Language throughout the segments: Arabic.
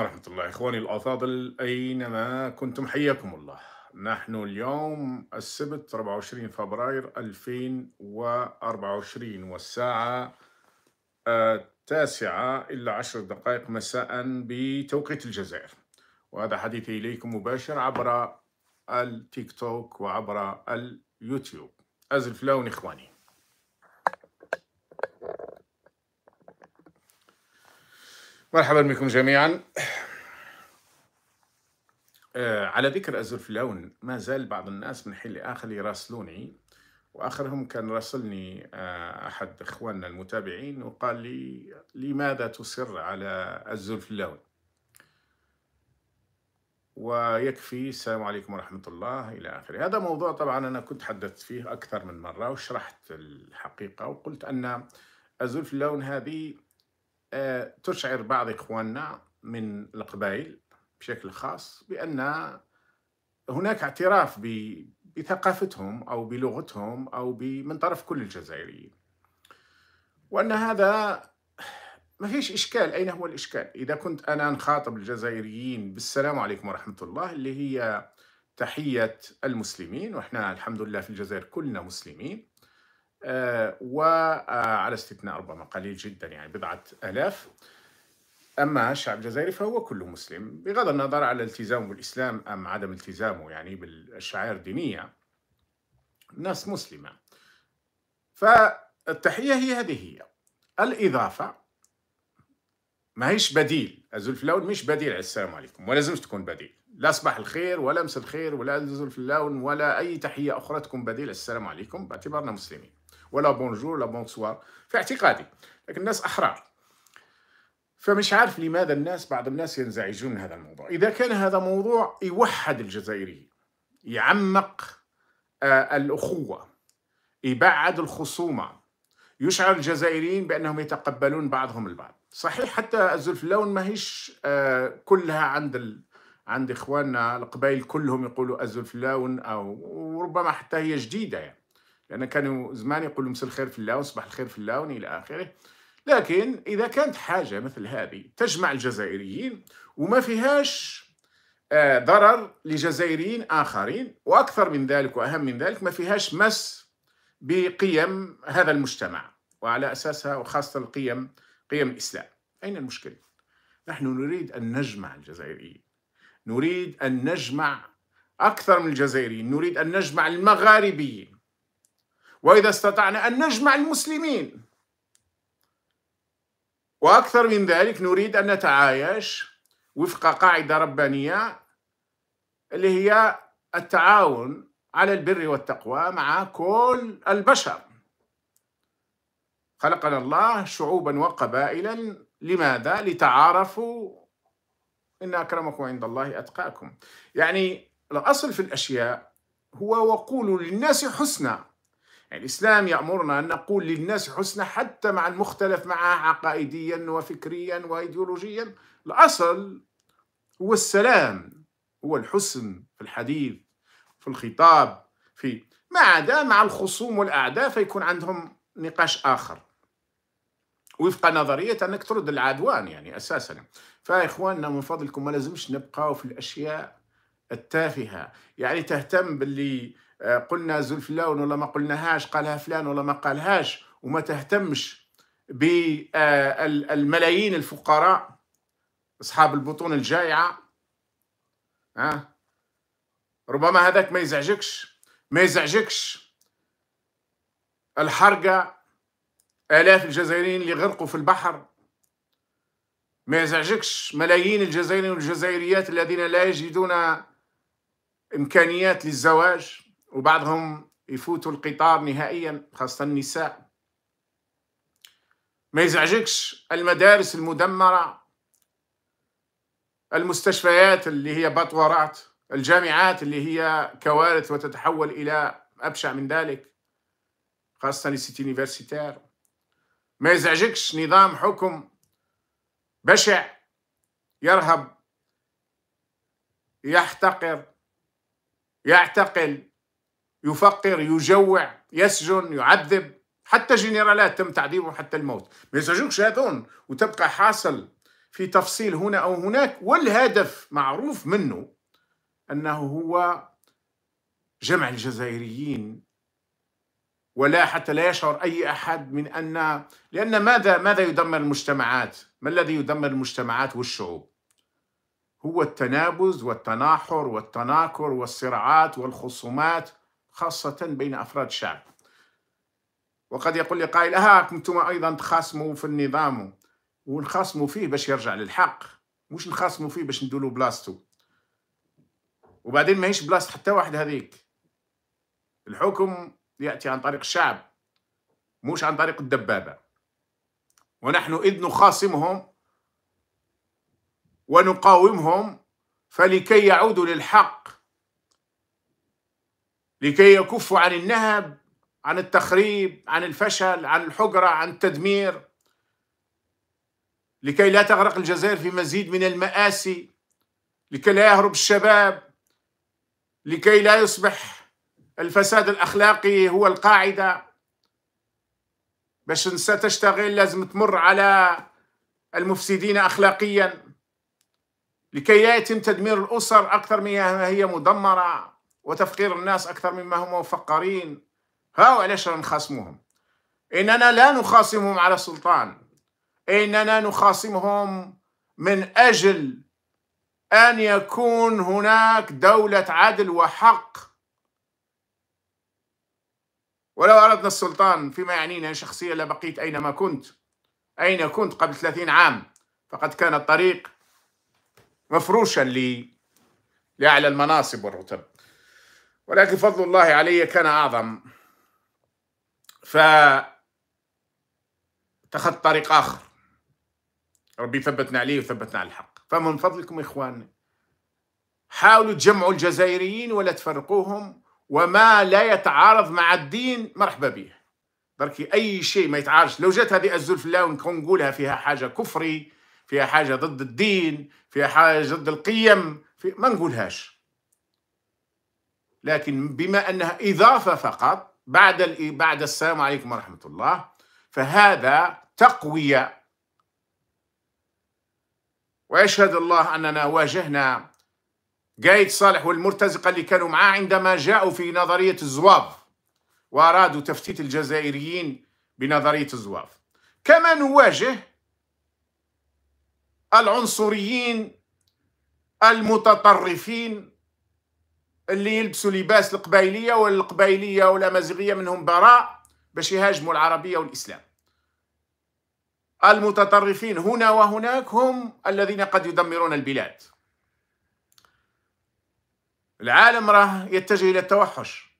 عليكم ورحمة الله إخواني الأفاضل أينما كنتم حياكم الله نحن اليوم السبت 24 فبراير 2024 والساعة آه، التاسعة إلا عشر دقائق مساء بتوقيت الجزائر وهذا حديثي إليكم مباشر عبر التيك توك وعبر اليوتيوب أزل فلون إخواني مرحبا بكم جميعا آه، على ذكر اللون ما زال بعض الناس من حين لآخر يراسلوني وآخرهم كان راسلني آه، أحد إخواننا المتابعين وقال لي لماذا تصر على اللون ويكفي السلام عليكم ورحمة الله إلى آخره هذا موضوع طبعا أنا كنت حدثت فيه أكثر من مرة وشرحت الحقيقة وقلت أن الزلف اللون هذه آه، تشعر بعض إخواننا من القبائل بشكل خاص بأن هناك اعتراف بثقافتهم أو بلغتهم أو من طرف كل الجزائريين وأن هذا ما فيش إشكال أين هو الإشكال إذا كنت أنا نخاطب الجزائريين بالسلام عليكم ورحمة الله اللي هي تحية المسلمين وإحنا الحمد لله في الجزائر كلنا مسلمين آه، وعلى آه، استثناء ربما قليل جدا يعني بضعة آلاف أما الشعب الجزائري فهو كله مسلم بغض النظر على التزامه بالإسلام أم عدم التزامه يعني بالشعائر الدينية ناس مسلمة فالتحية هي هذه هي الإضافة ما هيش بديل اللون مش بديل على السلام عليكم ولازم تكون بديل لا صباح الخير ولا مس الخير ولا اللون ولا أي تحية أخرى تكون بديل السلام عليكم باعتبارنا مسلمين ولا بونجور ولا بونسوار في اعتقادي لكن الناس أحرار فمش عارف لماذا الناس بعض الناس ينزعجون من هذا الموضوع إذا كان هذا موضوع يوحد الجزائريين يعمق آه، الأخوة يبعد الخصومة يشعر الجزائريين بأنهم يتقبلون بعضهم البعض صحيح حتى الزلف اللون ماهيش آه، كلها عند ال... عند إخواننا القبائل كلهم يقولوا الزلف اللون أو وربما حتى هي جديدة يعني لأن كانوا زمان يقولوا مساء الخير في الله وصباح الخير في الله إلى آخره لكن إذا كانت حاجة مثل هذه تجمع الجزائريين وما فيهاش آه، ضرر لجزائريين آخرين وأكثر من ذلك وأهم من ذلك ما فيهاش مس بقيم هذا المجتمع وعلى أساسها وخاصة القيم قيم الإسلام أين المشكلة؟ نحن نريد أن نجمع الجزائريين نريد أن نجمع أكثر من الجزائريين نريد أن نجمع المغاربيين واذا استطعنا ان نجمع المسلمين واكثر من ذلك نريد ان نتعايش وفق قاعده ربانيه اللي هي التعاون على البر والتقوى مع كل البشر خلقنا الله شعوبا وقبائلا لماذا؟ لتعارفوا إن أكرمكم عند الله أتقاكم يعني الأصل في الأشياء هو وقولوا للناس حسنى الإسلام يأمرنا أن نقول للناس حسنى حتى مع المختلف معها عقائديا وفكريا وإيديولوجيا الأصل هو السلام هو الحسن في الحديث في الخطاب في ما عدا مع الخصوم والأعداء فيكون عندهم نقاش آخر وفق نظرية أنك ترد العدوان يعني أساسا فإخواننا من فضلكم ما لازمش نبقاو في الأشياء التافهة يعني تهتم باللي آه، قلنا زلفلون ولا ما قلناهاش قالها فلان ولا ما قالهاش وما تهتمش بالملايين الفقراء أصحاب البطون الجائعة ها ربما هذاك ما يزعجكش ما يزعجكش الحرقة آلاف الجزائريين اللي غرقوا في البحر ما يزعجكش ملايين الجزائريين والجزائريات الذين لا يجدون إمكانيات للزواج وبعضهم يفوتوا القطار نهائيا خاصة النساء ما يزعجكش المدارس المدمرة المستشفيات اللي هي بطورات الجامعات اللي هي كوارث وتتحول إلى أبشع من ذلك خاصة السيتي يونيفرسيتير ما يزعجكش نظام حكم بشع يرهب يحتقر يعتقل يفقر يجوع يسجن يعذب حتى جنرالات تم تعذيبهم حتى الموت ما يزعجوكش هذون وتبقى حاصل في تفصيل هنا أو هناك والهدف معروف منه أنه هو جمع الجزائريين ولا حتى لا يشعر أي أحد من أن لأن ماذا ماذا يدمر المجتمعات؟ ما الذي يدمر المجتمعات والشعوب؟ هو التنابز والتناحر والتناكر والصراعات والخصومات خاصة بين أفراد الشعب وقد يقول لي قائل ها أنتم أيضا تخاصموا في النظام ونخاصموا فيه باش يرجع للحق مش نخاصموا فيه باش ندولوا بلاصتو وبعدين ماهيش بلاصة حتى واحد هذيك الحكم يأتي عن طريق الشعب مش عن طريق الدبابة ونحن إذ نخاصمهم ونقاومهم فلكي يعودوا للحق لكي يكفوا عن النهب عن التخريب عن الفشل عن الحجرة عن التدمير لكي لا تغرق الجزائر في مزيد من المآسي لكي لا يهرب الشباب لكي لا يصبح الفساد الأخلاقي هو القاعدة باش ستشتغل تشتغل لازم تمر على المفسدين أخلاقيا لكي لا يتم تدمير الأسر أكثر ما هي مدمرة وتفقير الناس أكثر مما هم مفقرين ها هو علاش نخاصموهم إننا لا نخاصمهم على السلطان إننا نخاصمهم من أجل أن يكون هناك دولة عدل وحق ولو أردنا السلطان فيما يعنينا شخصيا لبقيت أينما كنت أين كنت قبل 30 عام فقد كان الطريق مفروشا لي لأعلى المناصب والرتب ولكن فضل الله علي كان أعظم فتخذ طريق آخر ربي ثبتنا عليه وثبتنا على الحق فمن فضلكم إخواني حاولوا تجمعوا الجزائريين ولا تفرقوهم وما لا يتعارض مع الدين مرحبا به بركي أي شيء ما يتعارضش لو جات هذه الزلفلاون الله نقولها فيها حاجة كفري فيها حاجة ضد الدين فيها حاجة ضد القيم في ما نقولهاش لكن بما أنها إضافة فقط بعد بعد السلام عليكم ورحمة الله فهذا تقوية ويشهد الله أننا واجهنا قايد صالح والمرتزقة اللي كانوا معاه عندما جاءوا في نظرية الزواف وأرادوا تفتيت الجزائريين بنظرية الزواف كما نواجه العنصريين المتطرفين اللي يلبسوا لباس القبايليه والقبائليه والامازيغيه منهم براء باش يهاجموا العربيه والاسلام المتطرفين هنا وهناك هم الذين قد يدمرون البلاد العالم راه يتجه الى التوحش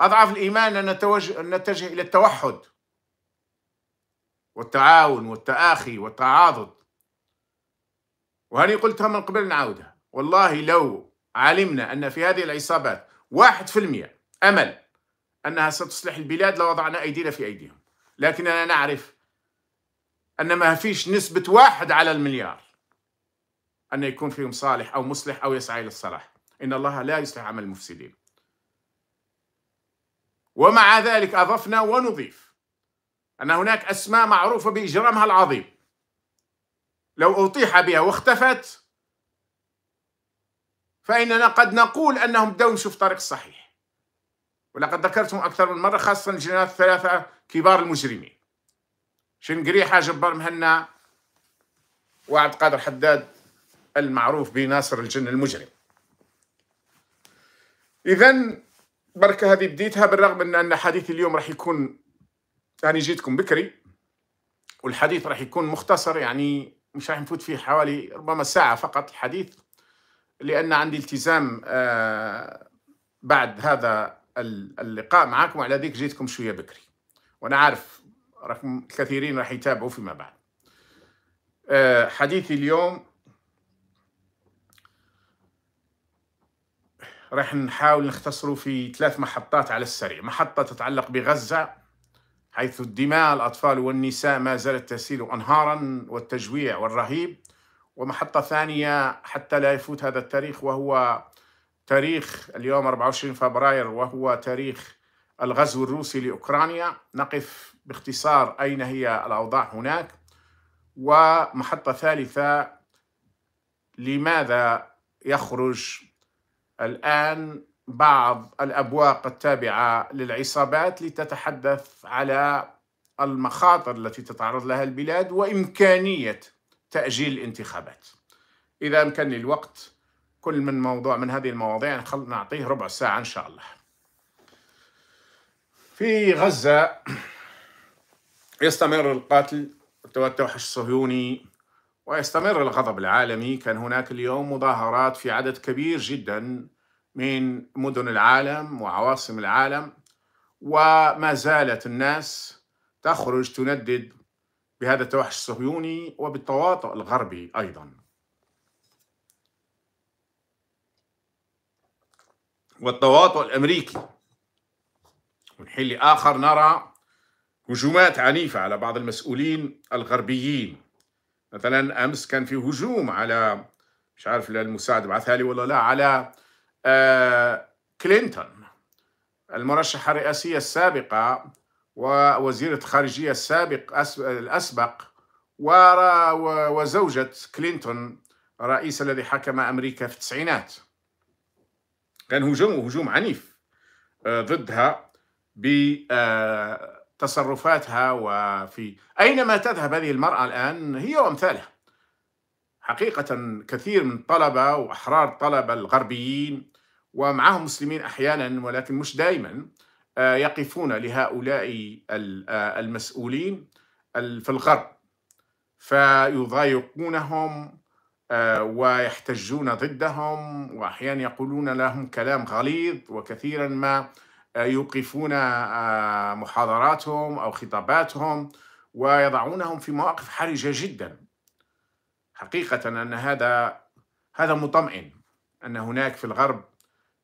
اضعف الايمان ان نتجه الى التوحد والتعاون والتآخي والتعاضد وهذه قلتها من قبل نعاودها والله لو علمنا أن في هذه العصابات واحد في المئة أمل أنها ستصلح البلاد لو وضعنا أيدينا في أيديهم لكننا نعرف أن ما فيش نسبة واحد على المليار أن يكون فيهم صالح أو مصلح أو يسعى إلى الصلاح إن الله لا يصلح عمل المفسدين ومع ذلك أضفنا ونضيف أن هناك أسماء معروفة بإجرامها العظيم لو أطيح بها واختفت فإننا قد نقول أنهم بدأوا يمشوا في طريق الصحيح ولقد ذكرتهم أكثر من مرة خاصة الجنرالات الثلاثة كبار المجرمين شنقريحة جبار مهنا وعبد القادر حداد المعروف بناصر الجن المجرم إذا بركة هذه بديتها بالرغم من أن حديثي اليوم راح يكون يعني جيتكم بكري والحديث راح يكون مختصر يعني مش راح نفوت فيه حوالي ربما ساعة فقط الحديث لأن عندي التزام آه، بعد هذا اللقاء معكم على ذيك جيتكم شوية بكري وأنا عارف راكم كثيرين راح يتابعوا فيما بعد آه، حديثي اليوم راح نحاول نختصره في ثلاث محطات على السريع محطة تتعلق بغزة حيث الدماء الأطفال والنساء ما زالت تسيل أنهارا والتجويع والرهيب ومحطة ثانية حتى لا يفوت هذا التاريخ وهو تاريخ اليوم 24 فبراير وهو تاريخ الغزو الروسي لأوكرانيا نقف باختصار أين هي الأوضاع هناك ومحطة ثالثة لماذا يخرج الآن بعض الأبواق التابعة للعصابات لتتحدث على المخاطر التي تتعرض لها البلاد وإمكانية تأجيل الانتخابات إذا أمكنني لي الوقت كل من موضوع من هذه المواضيع يعني نعطيه ربع ساعة إن شاء الله في غزة يستمر القتل والتوحش الصهيوني ويستمر الغضب العالمي كان هناك اليوم مظاهرات في عدد كبير جدا من مدن العالم وعواصم العالم وما زالت الناس تخرج تندد بهذا التوحش الصهيوني وبالتواطؤ الغربي أيضا والتواطؤ الأمريكي من حين آخر نرى هجومات عنيفة على بعض المسؤولين الغربيين مثلا أمس كان في هجوم على مش عارف المساعد بعثها لي ولا لا على آه كلينتون المرشحة الرئاسية السابقة ووزيرة خارجية السابق الأسبق وزوجة كلينتون الرئيس الذي حكم أمريكا في التسعينات كان هجوم هجوم عنيف آه، ضدها بتصرفاتها آه، وفي أينما تذهب هذه المرأة الآن هي وأمثالها حقيقة كثير من الطلبة وأحرار الطلبة الغربيين ومعهم مسلمين أحيانا ولكن مش دائما آه، يقفون لهؤلاء آه، المسؤولين في الغرب فيضايقونهم آه، ويحتجون ضدهم واحيانا يقولون لهم كلام غليظ وكثيرا ما يوقفون محاضراتهم او خطاباتهم ويضعونهم في مواقف حرجه جدا حقيقه ان هذا هذا مطمئن ان هناك في الغرب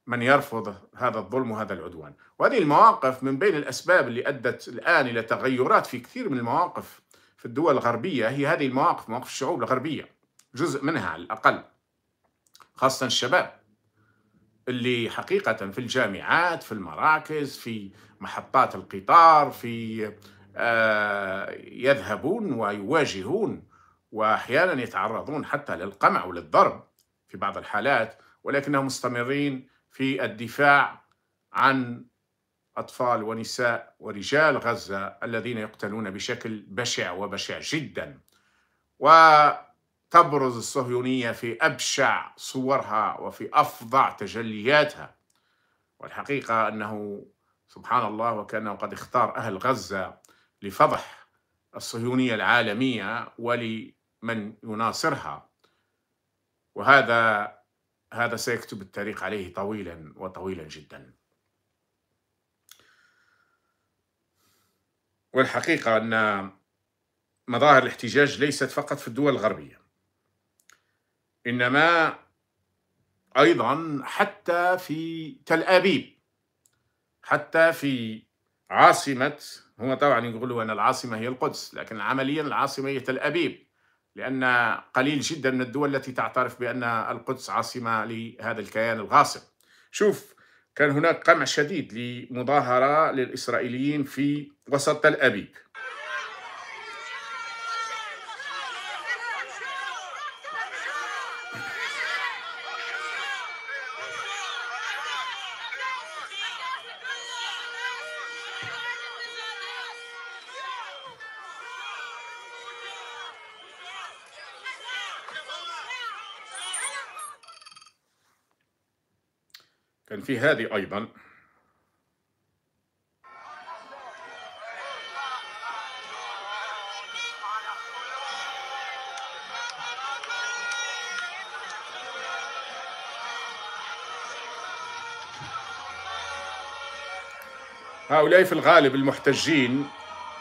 من يرفض هذا الظلم وهذا العدوان وهذه المواقف من بين الأسباب اللي أدت الآن إلى تغيرات في كثير من المواقف في الدول الغربية هي هذه المواقف مواقف الشعوب الغربية جزء منها على الأقل خاصة الشباب اللي حقيقة في الجامعات في المراكز في محطات القطار في آه يذهبون ويواجهون وأحيانا يتعرضون حتى للقمع وللضرب في بعض الحالات ولكنهم مستمرين في الدفاع عن أطفال ونساء ورجال غزة الذين يقتلون بشكل بشع وبشع جدا وتبرز الصهيونية في أبشع صورها وفي أفظع تجلياتها والحقيقة أنه سبحان الله وكأنه قد اختار أهل غزة لفضح الصهيونية العالمية ولمن يناصرها وهذا هذا سيكتب التاريخ عليه طويلا وطويلا جدا والحقيقة أن مظاهر الاحتجاج ليست فقط في الدول الغربية إنما أيضا حتى في تل أبيب حتى في عاصمة هو طبعا يقولوا أن العاصمة هي القدس لكن عمليا العاصمة هي تل أبيب لأن قليل جدا من الدول التي تعترف بأن القدس عاصمة لهذا الكيان الغاصب شوف كان هناك قمع شديد لمظاهرة للإسرائيليين في وسط تل أبيب في هذه أيضا هؤلاء في الغالب المحتجين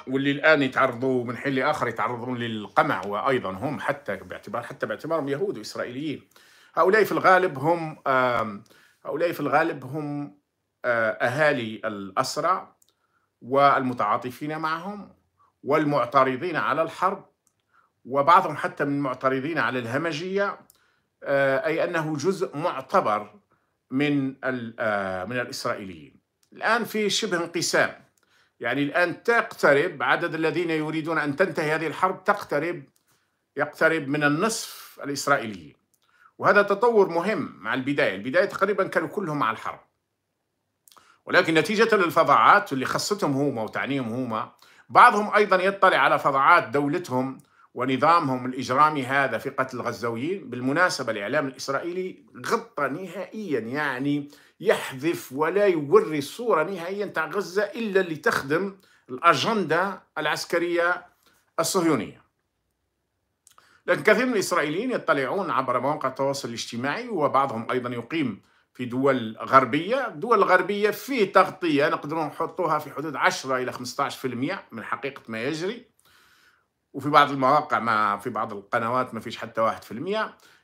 واللي الان يتعرضوا من حين لاخر يتعرضون للقمع وايضا هم حتى باعتبار حتى باعتبارهم يهود واسرائيليين هؤلاء في الغالب هم هؤلاء في الغالب هم آه، أهالي الأسرى والمتعاطفين معهم والمعترضين على الحرب وبعضهم حتى من المعترضين على الهمجية آه، أي أنه جزء معتبر من آه، من الإسرائيليين الآن في شبه انقسام يعني الآن تقترب عدد الذين يريدون أن تنتهي هذه الحرب تقترب يقترب من النصف الإسرائيليين وهذا تطور مهم مع البداية البداية تقريبا كانوا كلهم مع الحرب ولكن نتيجة للفضاعات اللي خصتهم هما وتعنيهم هما بعضهم أيضا يطلع على فضاعات دولتهم ونظامهم الإجرامي هذا في قتل الغزاويين بالمناسبة الإعلام الإسرائيلي غطى نهائيا يعني يحذف ولا يوري الصورة نهائيا تاع غزة إلا اللي تخدم الأجندة العسكرية الصهيونية لكن كثير من الإسرائيليين يطلعون عبر مواقع التواصل الاجتماعي وبعضهم أيضا يقيم في دول غربية دول غربية في تغطية نقدروا نحطوها في حدود 10 إلى 15% من حقيقة ما يجري وفي بعض المواقع ما في بعض القنوات ما فيش حتى 1%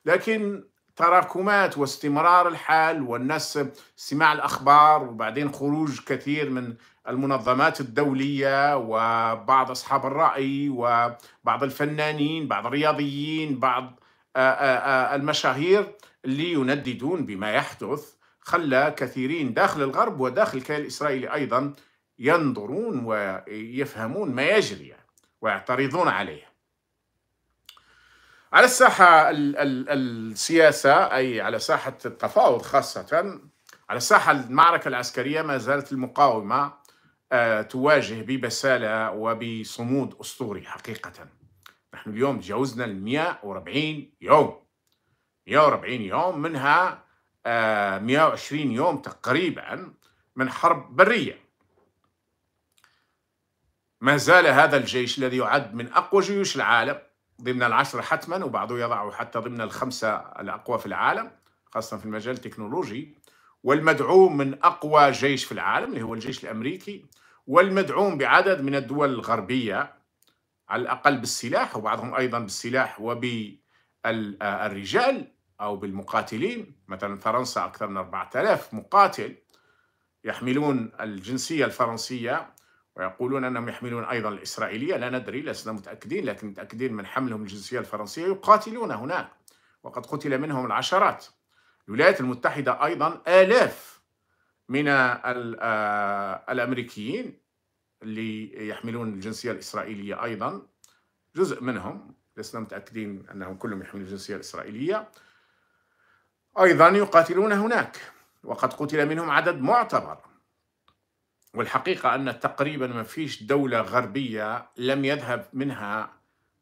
لكن تراكمات واستمرار الحال والناس استماع الأخبار وبعدين خروج كثير من المنظمات الدولية وبعض أصحاب الرأي وبعض الفنانين بعض الرياضيين بعض آه، آه، آه، المشاهير اللي ينددون بما يحدث خلى كثيرين داخل الغرب وداخل الكيان الإسرائيلي أيضا ينظرون ويفهمون ما يجري ويعترضون عليه على الساحة السياسة أي على ساحة التفاوض خاصة على الساحة المعركة العسكرية ما زالت المقاومة تواجه ببسالة وبصمود أسطوري حقيقة نحن اليوم تجاوزنا ال 140 يوم 140 يوم منها 120 آه، يوم تقريبا من حرب برية ما زال هذا الجيش الذي يعد من أقوى جيوش العالم ضمن العشرة حتما وبعضه يضعه حتى ضمن الخمسة الأقوى في العالم خاصة في المجال التكنولوجي والمدعوم من أقوى جيش في العالم اللي هو الجيش الأمريكي والمدعوم بعدد من الدول الغربية على الأقل بالسلاح وبعضهم أيضا بالسلاح وبالرجال أو بالمقاتلين مثلا فرنسا أكثر من 4000 مقاتل يحملون الجنسية الفرنسية ويقولون أنهم يحملون أيضا الإسرائيلية لا ندري لسنا متأكدين لكن متأكدين من حملهم الجنسية الفرنسية يقاتلون هناك وقد قتل منهم العشرات الولايات المتحدة أيضا آلاف من آه، الامريكيين اللي يحملون الجنسيه الاسرائيليه ايضا جزء منهم لسنا متاكدين انهم كلهم يحملون الجنسيه الاسرائيليه ايضا يقاتلون هناك وقد قتل منهم عدد معتبر والحقيقه ان تقريبا ما فيش دوله غربيه لم يذهب منها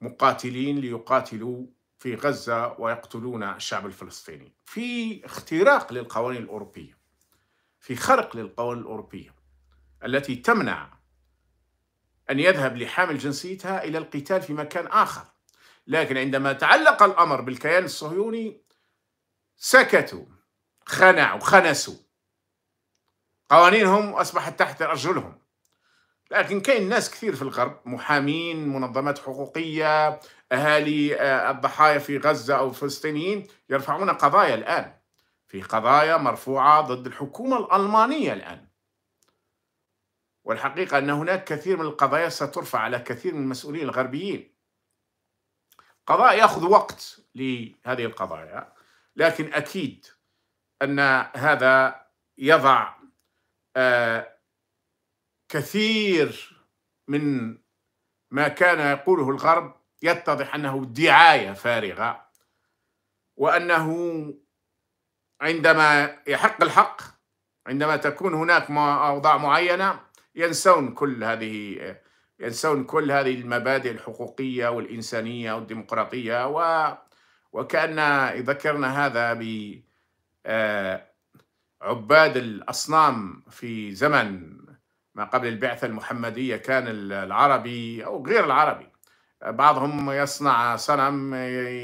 مقاتلين ليقاتلوا في غزه ويقتلون الشعب الفلسطيني في اختراق للقوانين الاوروبيه في خرق للقوانين الأوروبية التي تمنع أن يذهب لحامل جنسيتها إلى القتال في مكان آخر لكن عندما تعلق الأمر بالكيان الصهيوني سكتوا خنعوا خنسوا قوانينهم أصبحت تحت أرجلهم لكن كاين ناس كثير في الغرب محامين منظمات حقوقية أهالي آه، الضحايا في غزة أو فلسطينيين يرفعون قضايا الآن في قضايا مرفوعة ضد الحكومة الألمانية الآن والحقيقة أن هناك كثير من القضايا سترفع على كثير من المسؤولين الغربيين قضاء يأخذ وقت لهذه القضايا لكن أكيد أن هذا يضع آه، كثير من ما كان يقوله الغرب يتضح أنه دعاية فارغة وأنه عندما يحق الحق عندما تكون هناك أوضاع معينة ينسون كل هذه ينسون كل هذه المبادئ الحقوقية والإنسانية والديمقراطية و وكأن ذكرنا هذا ب آه، عباد الأصنام في زمن ما قبل البعثة المحمدية كان العربي أو غير العربي بعضهم يصنع صنم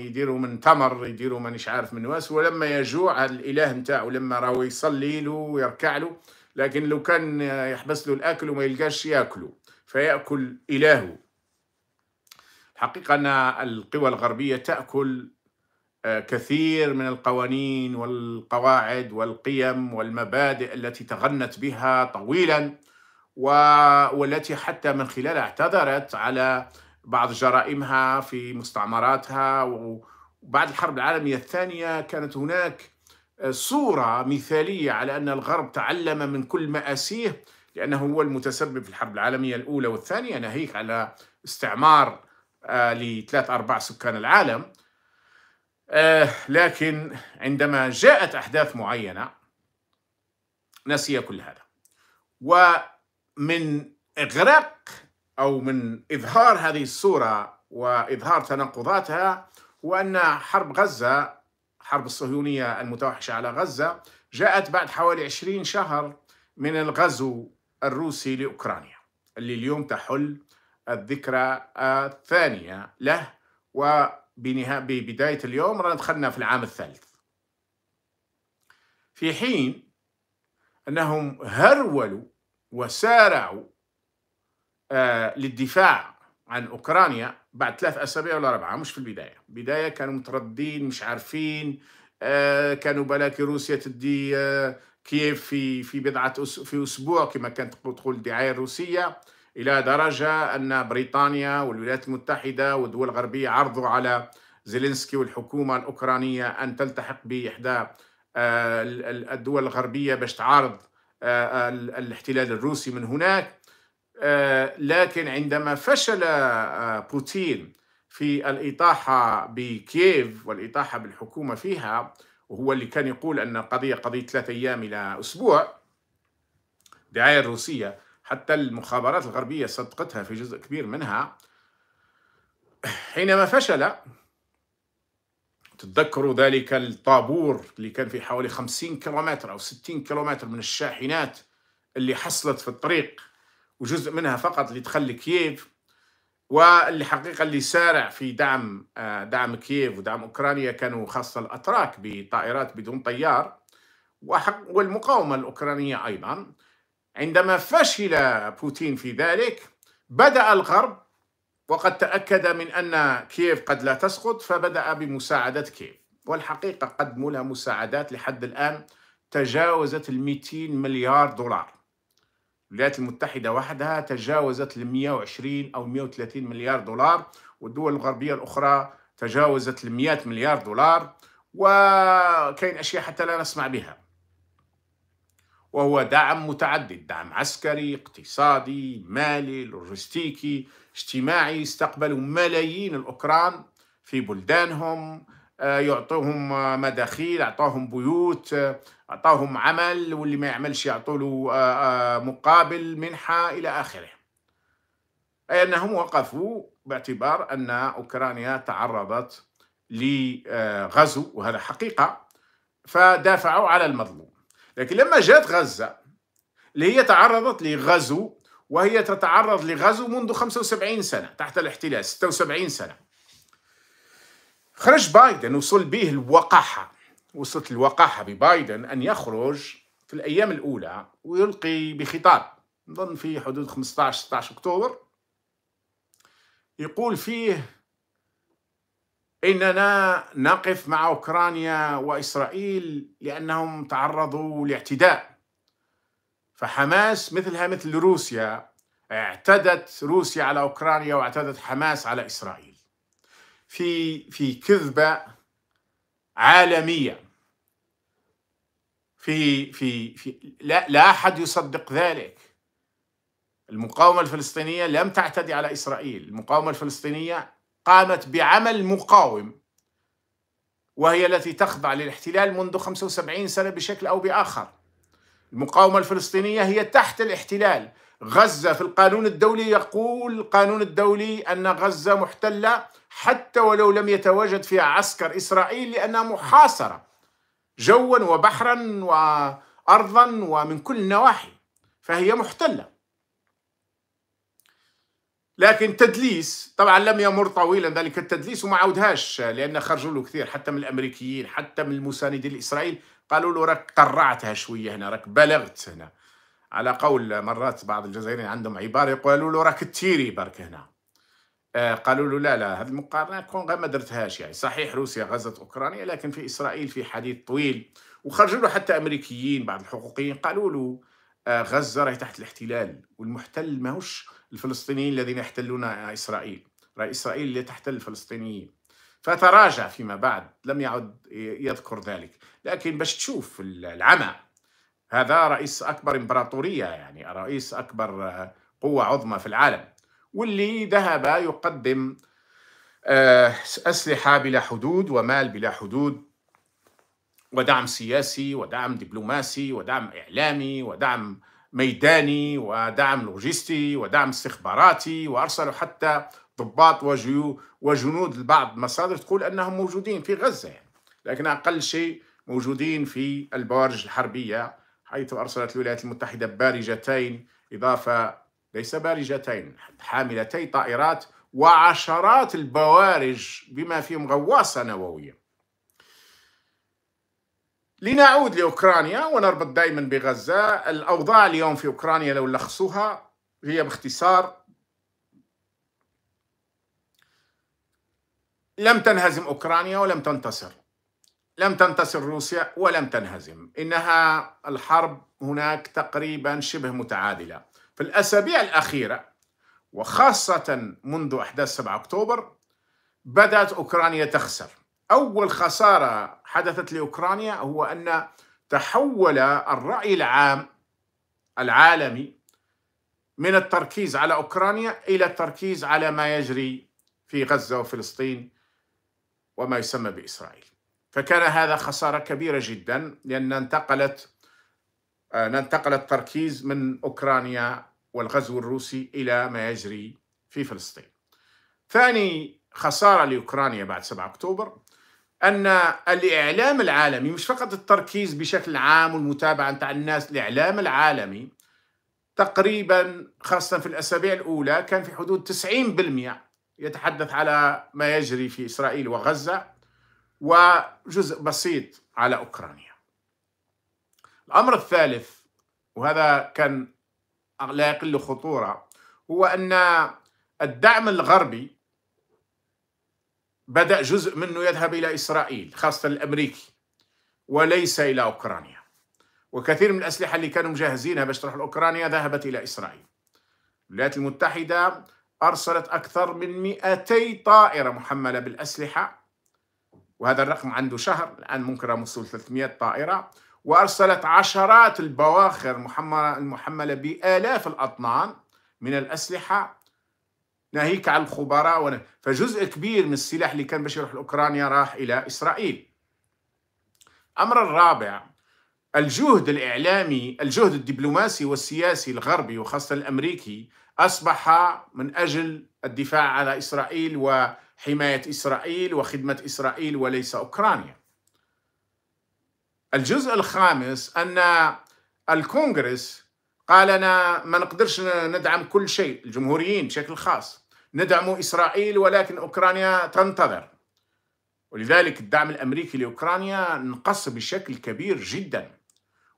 يديروا من تمر يديروا مانيش عارف من واس ولما يجوع الاله نتاعو لما راهو يصلي له ويركع له لكن لو كان يحبس له الاكل وما يلقاش ياكله فياكل الهه الحقيقه ان القوى الغربيه تاكل آه، كثير من القوانين والقواعد والقيم والمبادئ التي تغنت بها طويلا والتي حتى من خلالها اعتذرت على بعض جرائمها في مستعمراتها وبعد الحرب العالمية الثانية كانت هناك آه، صورة مثالية على أن الغرب تعلم من كل مآسيه لأنه هو المتسبب في الحرب العالمية الأولى والثانية ناهيك على استعمار آه، لثلاث أرباع سكان العالم آه، لكن عندما جاءت أحداث معينة نسي كل هذا ومن إغراق أو من إظهار هذه الصورة وإظهار تناقضاتها هو أن حرب غزة حرب الصهيونية المتوحشة على غزة جاءت بعد حوالي 20 شهر من الغزو الروسي لأوكرانيا اللي اليوم تحل الذكرى الثانية له وبداية اليوم رانا دخلنا في العام الثالث في حين أنهم هرولوا وسارعوا آه، للدفاع عن اوكرانيا بعد ثلاث اسابيع ولا اربعه مش في البدايه، البدايه كانوا مترددين مش عارفين آه، كانوا بلاكي روسيا تدي آه، كييف في في بضعه في اسبوع كما كانت تقول الدعايه الروسيه الى درجه ان بريطانيا والولايات المتحده والدول الغربيه عرضوا على زيلينسكي والحكومه الاوكرانيه ان تلتحق باحدى الدول الغربيه باش تعارض الاحتلال الروسي من هناك آه، لكن عندما فشل آه، بوتين في الإطاحة بكييف والإطاحة بالحكومة فيها وهو اللي كان يقول أن القضية قضية ثلاثة أيام إلى أسبوع دعاية الروسية حتى المخابرات الغربية صدقتها في جزء كبير منها حينما فشل تتذكروا ذلك الطابور اللي كان في حوالي 50 كيلومتر أو 60 كيلومتر من الشاحنات اللي حصلت في الطريق وجزء منها فقط اللي تخلي كييف واللي حقيقة اللي سارع في دعم آه، دعم كييف ودعم أوكرانيا كانوا خاصة الأتراك بطائرات بدون طيار والمقاومة الأوكرانية أيضا عندما فشل بوتين في ذلك بدأ الغرب وقد تأكد من أن كييف قد لا تسقط فبدأ بمساعدة كييف والحقيقة قدموا لها مساعدات لحد الآن تجاوزت ال 200 مليار دولار الولايات المتحدة وحدها تجاوزت ال 120 أو 130 مليار دولار والدول الغربية الأخرى تجاوزت ال 100 مليار دولار وكاين أشياء حتى لا نسمع بها وهو دعم متعدد دعم عسكري اقتصادي مالي لوجستيكي اجتماعي استقبلوا ملايين الأوكران في بلدانهم آه، يعطوهم آه، مداخيل اعطاهم بيوت آه، اعطاهم عمل واللي ما يعملش يعطوا له مقابل منحه الى اخره اي انهم وقفوا باعتبار ان اوكرانيا تعرضت لغزو وهذا حقيقه فدافعوا على المظلوم لكن لما جات غزه اللي هي تعرضت لغزو وهي تتعرض لغزو منذ 75 سنه تحت الاحتلال 76 سنه خرج بايدن وصل به الوقاحة وصلت الوقاحة ببايدن أن يخرج في الأيام الأولى ويلقي بخطاب نظن في حدود 15 16 أكتوبر يقول فيه إننا نقف مع أوكرانيا وإسرائيل لأنهم تعرضوا لاعتداء فحماس مثلها مثل روسيا اعتدت روسيا على أوكرانيا واعتدت حماس على إسرائيل في في كذبه عالميه في في في لا لا احد يصدق ذلك المقاومه الفلسطينيه لم تعتدي على اسرائيل المقاومه الفلسطينيه قامت بعمل مقاوم وهي التي تخضع للاحتلال منذ 75 سنه بشكل او باخر المقاومه الفلسطينيه هي تحت الاحتلال غزه في القانون الدولي يقول القانون الدولي ان غزه محتله حتى ولو لم يتواجد فيها عسكر إسرائيل لأنها محاصرة جوا وبحرا وأرضا ومن كل النواحي فهي محتلة لكن تدليس طبعا لم يمر طويلا ذلك التدليس وما عودهاش لأن خرجوا له كثير حتى من الأمريكيين حتى من المساندين لإسرائيل قالوا له راك قرعتها شوية هنا راك بلغت هنا على قول مرات بعض الجزائريين عندهم عبارة يقولوا له راك تيري برك هنا آه، قالوا له لا لا هذه المقارنه كونغا ما درتهاش يعني صحيح روسيا غزت اوكرانيا لكن في اسرائيل في حديث طويل وخرجوا له حتى امريكيين بعض الحقوقيين قالوا له آه، غزه راهي تحت الاحتلال والمحتل ماهوش الفلسطينيين الذين يحتلون اسرائيل راهي اسرائيل اللي تحتل الفلسطينيين فتراجع فيما بعد لم يعد يذكر ذلك لكن باش تشوف العمى هذا رئيس اكبر امبراطوريه يعني رئيس اكبر آه، قوه عظمى في العالم واللي ذهب يقدم آه، أسلحة بلا حدود ومال بلا حدود ودعم سياسي ودعم دبلوماسي ودعم إعلامي ودعم ميداني ودعم لوجستي ودعم استخباراتي وأرسلوا حتى ضباط وجيو وجنود لبعض مصادر تقول أنهم موجودين في غزة يعني. لكن أقل شيء موجودين في البوارج الحربية حيث أرسلت الولايات المتحدة بارجتين إضافة ليس بارجتين حاملتي طائرات وعشرات البوارج بما فيهم غواصة نووية لنعود لأوكرانيا ونربط دائما بغزة الأوضاع اليوم في أوكرانيا لو لخصوها هي باختصار لم تنهزم أوكرانيا ولم تنتصر لم تنتصر روسيا ولم تنهزم إنها الحرب هناك تقريبا شبه متعادلة في الأسابيع الأخيرة وخاصة منذ أحداث 7 أكتوبر بدأت أوكرانيا تخسر أول خسارة حدثت لأوكرانيا هو أن تحول الرأي العام العالمي من التركيز على أوكرانيا إلى التركيز على ما يجري في غزة وفلسطين وما يسمى بإسرائيل فكان هذا خسارة كبيرة جدا لأن انتقلت آه، ننتقل التركيز من أوكرانيا والغزو الروسي إلى ما يجري في فلسطين ثاني خسارة لأوكرانيا بعد 7 أكتوبر أن الإعلام العالمي مش فقط التركيز بشكل عام والمتابعة نتاع الناس الإعلام العالمي تقريبا خاصة في الأسابيع الأولى كان في حدود 90% يتحدث على ما يجري في إسرائيل وغزة وجزء بسيط على أوكرانيا الأمر الثالث وهذا كان لا يقل خطورة هو أن الدعم الغربي بدأ جزء منه يذهب إلى إسرائيل خاصة الأمريكي وليس إلى أوكرانيا وكثير من الأسلحة اللي كانوا مجهزينها باش تروح لأوكرانيا ذهبت إلى إسرائيل الولايات المتحدة أرسلت أكثر من 200 طائرة محملة بالأسلحة وهذا الرقم عنده شهر الآن ممكن وصل 300 طائرة وأرسلت عشرات البواخر المحملة بآلاف الأطنان من الأسلحة ناهيك عن الخبراء ون... فجزء كبير من السلاح اللي كان باش يروح لأوكرانيا راح إلى إسرائيل أمر الرابع الجهد الإعلامي الجهد الدبلوماسي والسياسي الغربي وخاصة الأمريكي أصبح من أجل الدفاع على إسرائيل وحماية إسرائيل وخدمة إسرائيل وليس أوكرانيا الجزء الخامس أن الكونغرس قال أنا ما نقدرش ندعم كل شيء الجمهوريين بشكل خاص ندعم إسرائيل ولكن أوكرانيا تنتظر ولذلك الدعم الأمريكي لأوكرانيا انقص بشكل كبير جدا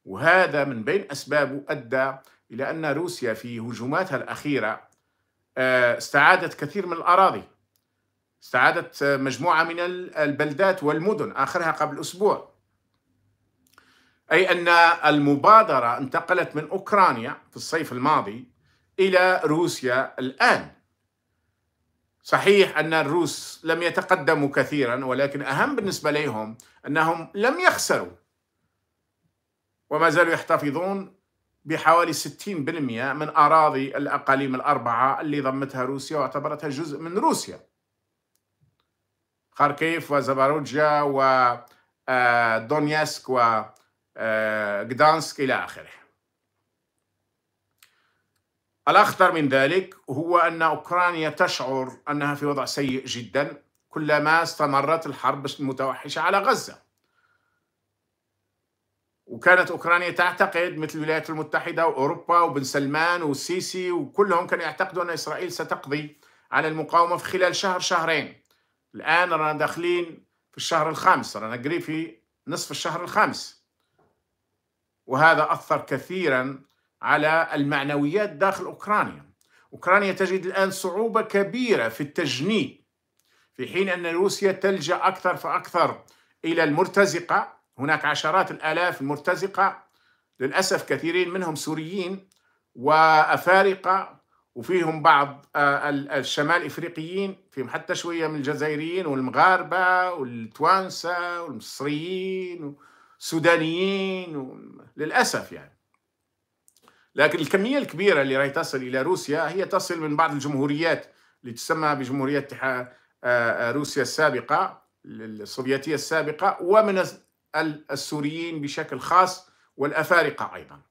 وهذا من بين أسبابه أدى إلى أن روسيا في هجوماتها الأخيرة آه، استعادت كثير من الأراضي استعادت مجموعة من البلدات والمدن آخرها قبل أسبوع أي أن المبادرة انتقلت من أوكرانيا في الصيف الماضي إلى روسيا الآن صحيح أن الروس لم يتقدموا كثيرا ولكن أهم بالنسبة لهم أنهم لم يخسروا وما زالوا يحتفظون بحوالي 60% من أراضي الأقاليم الأربعة اللي ضمتها روسيا واعتبرتها جزء من روسيا خاركيف وزباروجيا ودونيسك و آه، آه، جدانسك إلى آخره الأخطر من ذلك هو أن أوكرانيا تشعر أنها في وضع سيء جدا كلما استمرت الحرب المتوحشة على غزة وكانت أوكرانيا تعتقد مثل الولايات المتحدة وأوروبا وبن سلمان والسيسي وكلهم كانوا يعتقدوا أن إسرائيل ستقضي على المقاومة في خلال شهر شهرين الآن رانا داخلين في الشهر الخامس رانا قريب في نصف الشهر الخامس وهذا أثر كثيرا على المعنويات داخل أوكرانيا أوكرانيا تجد الآن صعوبة كبيرة في التجنيد في حين أن روسيا تلجأ أكثر فأكثر إلى المرتزقة هناك عشرات الآلاف المرتزقة للأسف كثيرين منهم سوريين وأفارقة وفيهم بعض آه، الشمال إفريقيين فيهم حتى شوية من الجزائريين والمغاربة والتوانسة والمصريين سودانيين و... للأسف يعني لكن الكمية الكبيرة اللي راهي تصل إلى روسيا هي تصل من بعض الجمهوريات اللي تسمى بجمهورية آه، آه، روسيا السابقة السوفيتية السابقة ومن السوريين بشكل خاص والأفارقة أيضا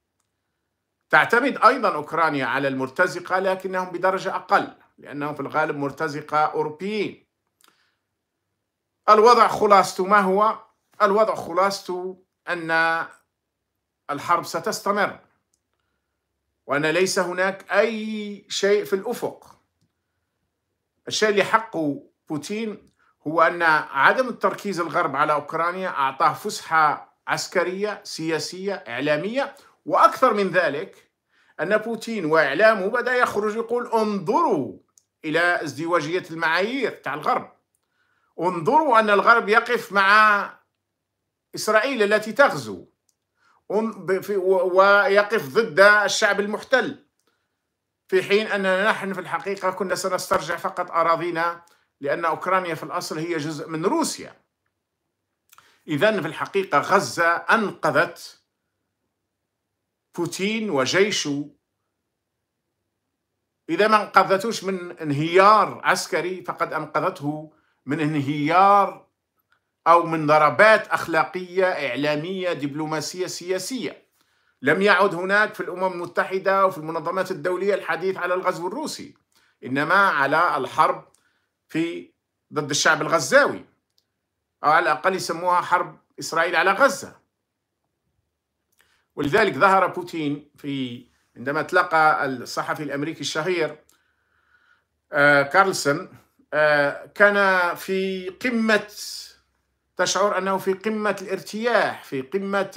تعتمد أيضا أوكرانيا على المرتزقة لكنهم بدرجة أقل لأنهم في الغالب مرتزقة أوروبيين الوضع خلاصته ما هو الوضع خلاصته أن الحرب ستستمر وأن ليس هناك أي شيء في الأفق الشيء اللي حقه بوتين هو أن عدم التركيز الغرب على أوكرانيا أعطاه فسحة عسكرية سياسية إعلامية وأكثر من ذلك أن بوتين وإعلامه بدأ يخرج يقول انظروا إلى ازدواجية المعايير تاع الغرب انظروا أن الغرب يقف مع إسرائيل التي تغزو ويقف ضد الشعب المحتل في حين أننا نحن في الحقيقة كنا سنسترجع فقط أراضينا لأن أوكرانيا في الأصل هي جزء من روسيا إذا في الحقيقة غزة أنقذت بوتين وجيشه إذا ما أنقذتوش من انهيار عسكري فقد أنقذته من انهيار أو من ضربات أخلاقية إعلامية دبلوماسية سياسية لم يعد هناك في الأمم المتحدة وفي المنظمات الدولية الحديث على الغزو الروسي إنما على الحرب في ضد الشعب الغزاوي أو على الأقل يسموها حرب إسرائيل على غزة ولذلك ظهر بوتين في عندما تلقى الصحفي الأمريكي الشهير آه، كارلسون آه، كان في قمة تشعر انه في قمه الارتياح في قمه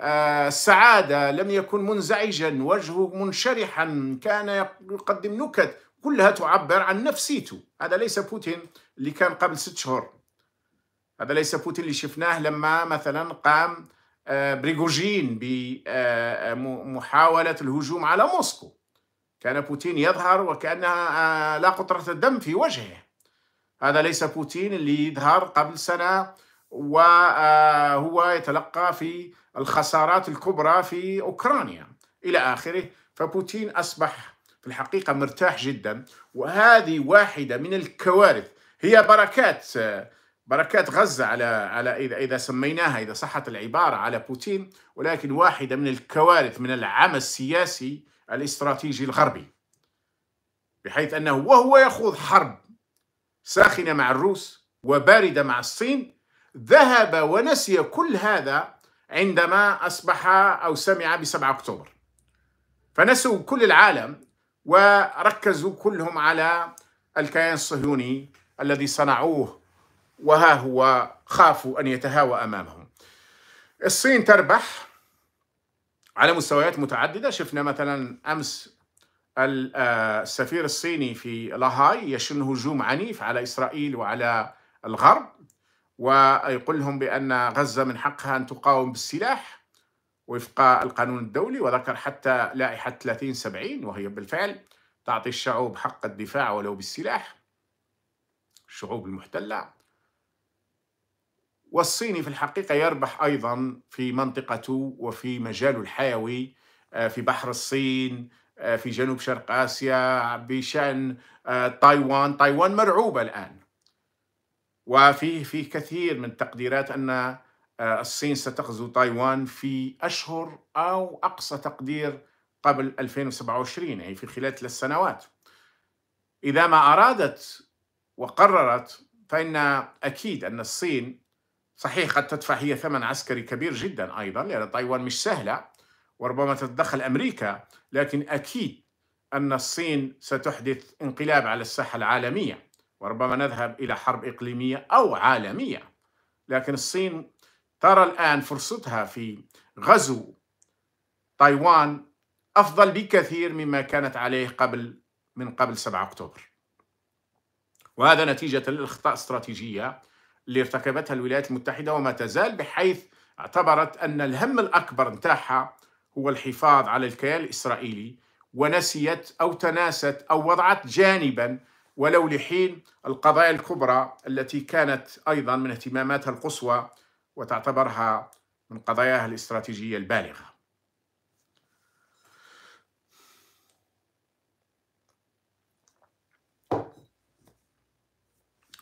آه، السعاده لم يكن منزعجا وجهه منشرحا كان يقدم نكت كلها تعبر عن نفسيته هذا ليس بوتين اللي كان قبل ست شهور هذا ليس بوتين اللي شفناه لما مثلا قام آه، بريغوجين بمحاولة آه، الهجوم على موسكو كان بوتين يظهر وكأنها لا قطرة دم في وجهه هذا ليس بوتين اللي يظهر قبل سنة وهو آه، يتلقى في الخسارات الكبرى في أوكرانيا إلى آخره فبوتين أصبح في الحقيقة مرتاح جدا وهذه واحدة من الكوارث هي بركات بركات غزة على على إذا إذا سميناها إذا صحت العبارة على بوتين ولكن واحدة من الكوارث من العمى السياسي الاستراتيجي الغربي بحيث أنه وهو يخوض حرب ساخنة مع الروس وباردة مع الصين ذهب ونسي كل هذا عندما أصبح أو سمع ب 7 أكتوبر فنسوا كل العالم وركزوا كلهم على الكيان الصهيوني الذي صنعوه وها هو خافوا أن يتهاوى أمامهم الصين تربح على مستويات متعددة شفنا مثلا أمس السفير الصيني في لاهاي يشن هجوم عنيف على إسرائيل وعلى الغرب ويقول لهم بأن غزة من حقها أن تقاوم بالسلاح وفق القانون الدولي وذكر حتى لائحة 3070 وهي بالفعل تعطي الشعوب حق الدفاع ولو بالسلاح الشعوب المحتلة والصيني في الحقيقة يربح أيضا في منطقته وفي مجاله الحيوي آه، في بحر الصين آه، في جنوب شرق آسيا بشأن آه، تايوان تايوان مرعوبة الآن وفيه في كثير من التقديرات أن آه، الصين ستغزو تايوان في أشهر أو أقصى تقدير قبل 2027 يعني في خلال ثلاث سنوات إذا ما أرادت وقررت فإن أكيد أن الصين صحيح قد تدفع هي ثمن عسكري كبير جدا أيضا لأن تايوان مش سهلة وربما تتدخل امريكا لكن اكيد ان الصين ستحدث انقلاب على الساحه العالميه وربما نذهب الى حرب اقليميه او عالميه لكن الصين ترى الان فرصتها في غزو تايوان افضل بكثير مما كانت عليه قبل من قبل 7 اكتوبر وهذا نتيجه الاخطاء الاستراتيجيه اللي ارتكبتها الولايات المتحده وما تزال بحيث اعتبرت ان الهم الاكبر نتاعها هو الحفاظ على الكيان الإسرائيلي ونسيت أو تناست أو وضعت جانبا ولو لحين القضايا الكبرى التي كانت أيضا من اهتماماتها القصوى وتعتبرها من قضاياها الاستراتيجية البالغة